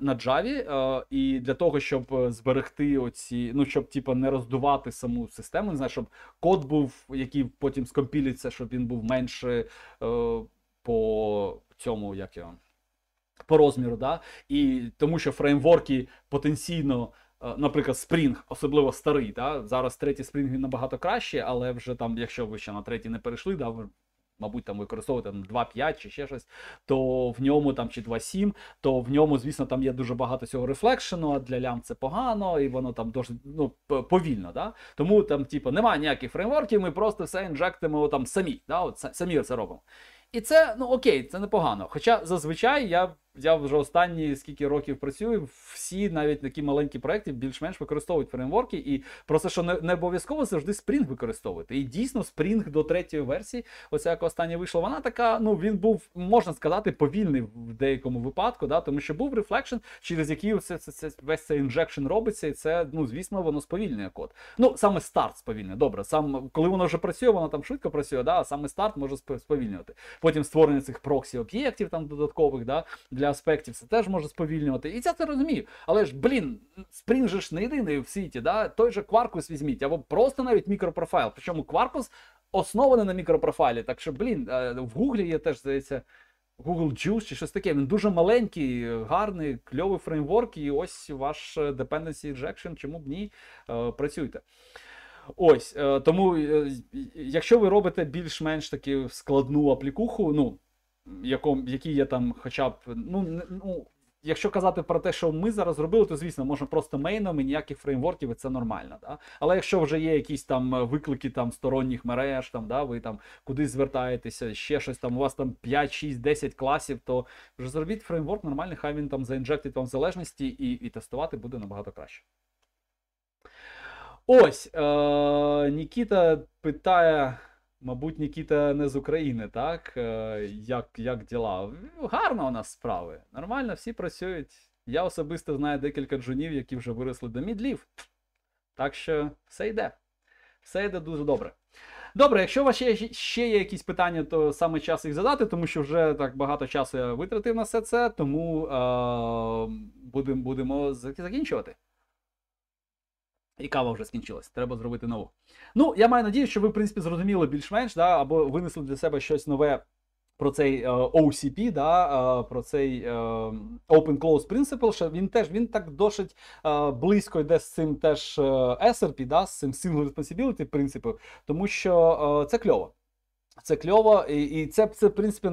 На Java, е, і для того, щоб зберегти оці, ну щоб типу, не роздувати саму систему, не знаю, щоб код був, який потім скомпілюється, щоб він був менше по цьому, як його, по розміру. да? І тому що фреймворки потенційно. Е, наприклад, Спрінг, особливо старий. Да? Зараз третій Спрінг він набагато краще, але вже там, якщо ви ще на третій не перейшли, да, мабуть, там використовуєте 2.5 чи ще щось, то в ньому там чи 2.7, то в ньому, звісно, там є дуже багато цього рефлекшену, а для лям це погано, і воно там дуже ну, повільно. Да? Тому там, типу, немає ніяких фреймворків, ми просто все інжектимо там самі. да? От, самі це робимо. І це ну окей, це непогано. Хоча зазвичай я я вже останні скільки років працюю, всі навіть такі маленькі проекти більш-менш використовують фреймворки. І просто що не, не обов'язково завжди Spring використовувати. І дійсно, Spring до третьої версії, оця як остання вийшла, вона така, ну він був, можна сказати, повільний в деякому випадку, да, тому що був Reflection, через який все, це, це, весь цей інжекшн робиться, і це, ну, звісно, воно сповільнює код. Ну, саме старт сповільнює, добре. Сам, коли воно вже працює, воно там швидко працює, да, а саме старт може сповільнювати. Потім створення цих проксі об'єктів там додаткових, да, для для аспектів, це теж може сповільнювати. І я це розумію. Але ж, блін, спрінг же ж не єдиний в світі. да? Той же Quarkus візьміть, або просто навіть мікропрофайл. Причому Quarkus оснований на мікропрофайлі. Так що, блін, е, в Гуглі є теж здається. Google Juice чи щось таке. Він дуже маленький, гарний, кльовий фреймворк, і ось ваш е, dependency injection, чому б ні, е, працюйте. Ось, тому, якщо ви робите більш-менш таки складну аплікуху, ну, яком, які є там хоча б. ну, ну, Якщо казати про те, що ми зараз робили, то звісно, можна просто мейном і ніяких фреймворків, і це нормально. Да? Але якщо вже є якісь там е, виклики там сторонніх мереж, там да, ви там кудись звертаєтеся, ще щось там, у вас там 5, 6, 10 класів, то вже зробіть фреймворк нормальний, хай він там заінжектить вам залежності і і тестувати буде набагато краще. Ось е- Нікіта питає. Мабуть, Нікіта не з України, так? Е, як як діла? Ну, гарно у нас справи. Нормально, всі працюють. Я особисто знаю декілька джунів, які вже виросли до мідлів. Так що все йде. Все йде дуже добре. Добре, якщо у вас ще, ще є якісь питання, то саме час їх задати, тому що вже так багато часу я витратив на все це, тому е, будемо будемо закінчувати. І кава вже скінчилась, треба зробити нову. Ну, я маю надію, що ви, в принципі, зрозуміли більш-менш, да, або винесли для себе щось нове про цей uh, е, OCP, да, uh, про цей uh, е, Open-Close Principle, що він теж він так досить uh, близько йде з цим теж uh, SRP, да, з цим Single Responsibility принципом, тому що uh, це кльово. Це кльово, і і це це в принципі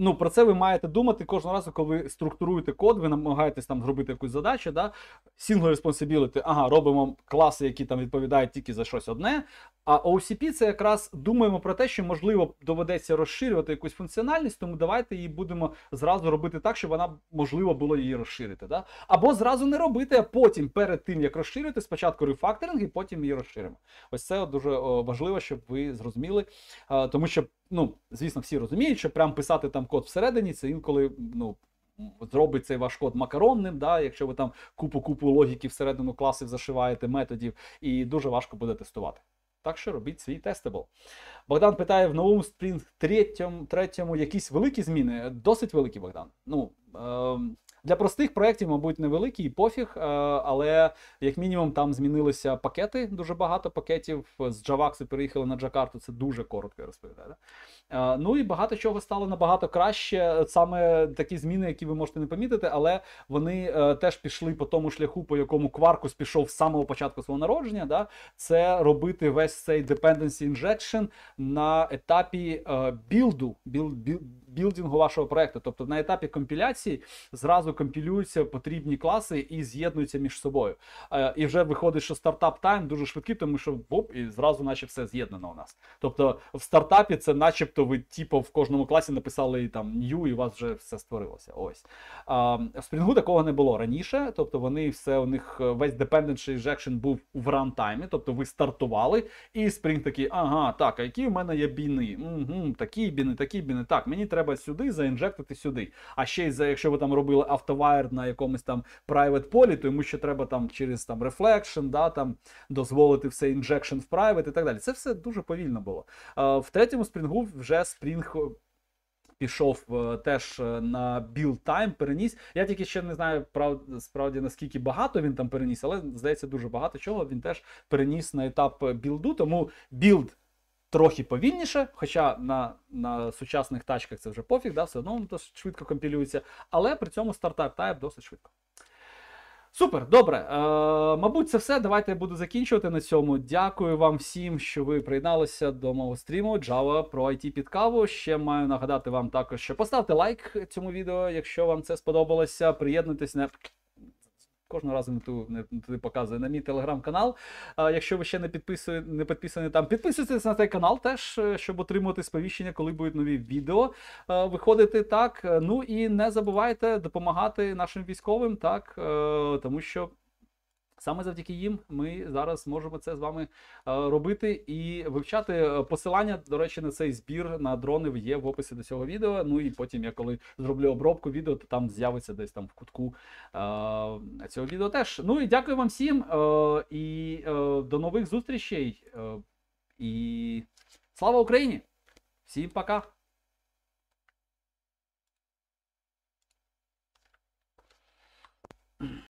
ну про це ви маєте думати кожного разу, коли ви структуруєте код, ви намагаєтесь там зробити якусь задачу. да? Single responsibility, ага, робимо класи, які там відповідають тільки за щось одне. А OCP це якраз думаємо про те, що можливо доведеться розширювати якусь функціональність, тому давайте її будемо зразу робити так, щоб вона можливо було її розширити. Да? Або зразу не робити, а потім перед тим як розширити, спочатку рефакторинг і потім її розширимо. Ось це дуже важливо, щоб ви зрозуміли, тому що ну, звісно, всі розуміють, що прям писати там код всередині, це інколи, ну. Зробить цей ваш код макаронним, да, якщо ви там купу-купу логіки всередину класів зашиваєте методів, і дуже важко буде тестувати. Так що робіть свій тестабл. Богдан питає: в новому Spring 3, 3 якісь великі зміни? Досить великі, Богдан. Ну, е для простих проєктів, мабуть, невеликий і пофіг, е, але як мінімум там змінилися пакети. Дуже багато пакетів з Джаваксу переїхали на Джакарту. Це дуже коротко розповідає. Е, ну і багато чого стало набагато краще. Саме такі зміни, які ви можете не помітити, але вони е, теж пішли по тому шляху, по якому Кваркус пішов з самого початку свого народження. Да? Це робити весь цей dependency injection на етапі е, білду, білдингу вашого проекту. Тобто на етапі компіляції зразу компілюються потрібні класи і з'єднуються між собою. І вже виходить, що стартап тайм дуже швидкий, тому що боп, і зразу, наче все з'єднано у нас. Тобто в стартапі це наче. То ви, типу, в кожному класі написали там new, і у вас вже все створилося. Ось. А, В Spring такого не було раніше. Тобто вони все у них е, весь dependency injection був в рантаймі, тобто ви стартували, і Spring такий, ага, так, а які в мене є біни? Угу, Такі біни, такі біни. Так, мені треба сюди заінжектити сюди. А ще й за якщо ви там робили автовайр на якомусь там private полі, то йому ще треба там через там reflection, да, там дозволити все інжекшн в private і так далі. Це все дуже повільно було. в третьому спрінгу вже Спрінг пішов е, теж е, на білтайм, переніс. Я тільки ще не знаю справді наскільки багато він там переніс, але здається, дуже багато чого він теж переніс на етап білду. Е, Тому білд. Трохи повільніше, хоча на на сучасних тачках це вже пофіг, да, все одно ну, досить швидко компілюється, але при цьому стартап тайп досить швидко. Супер, добре. Е, Мабуть, це все. Давайте я буду закінчувати на цьому. Дякую вам всім, що ви приєдналися до мого стріму Java про IT під каву. Ще маю нагадати вам також, що поставте лайк цьому відео, якщо вам це сподобалося. Приєднуйтесь на кожного разу не ту не, не показує на мій телеграм-канал. А Якщо ви ще не підписує, не підписані там, підписуйтесь на цей канал, теж е, щоб отримувати сповіщення, коли будуть нові відео а, е, виходити. Так е, ну і не забувайте допомагати нашим військовим, так тому що. Саме завдяки їм ми зараз можемо це з вами е, робити і вивчати е, посилання. До речі, на цей збір на дрони є в описі до цього відео. Ну і потім я коли зроблю обробку відео, то там з'явиться десь там в кутку е, цього відео. Теж ну і дякую вам всім і до нових зустрічей. І слава Україні! Всім пока!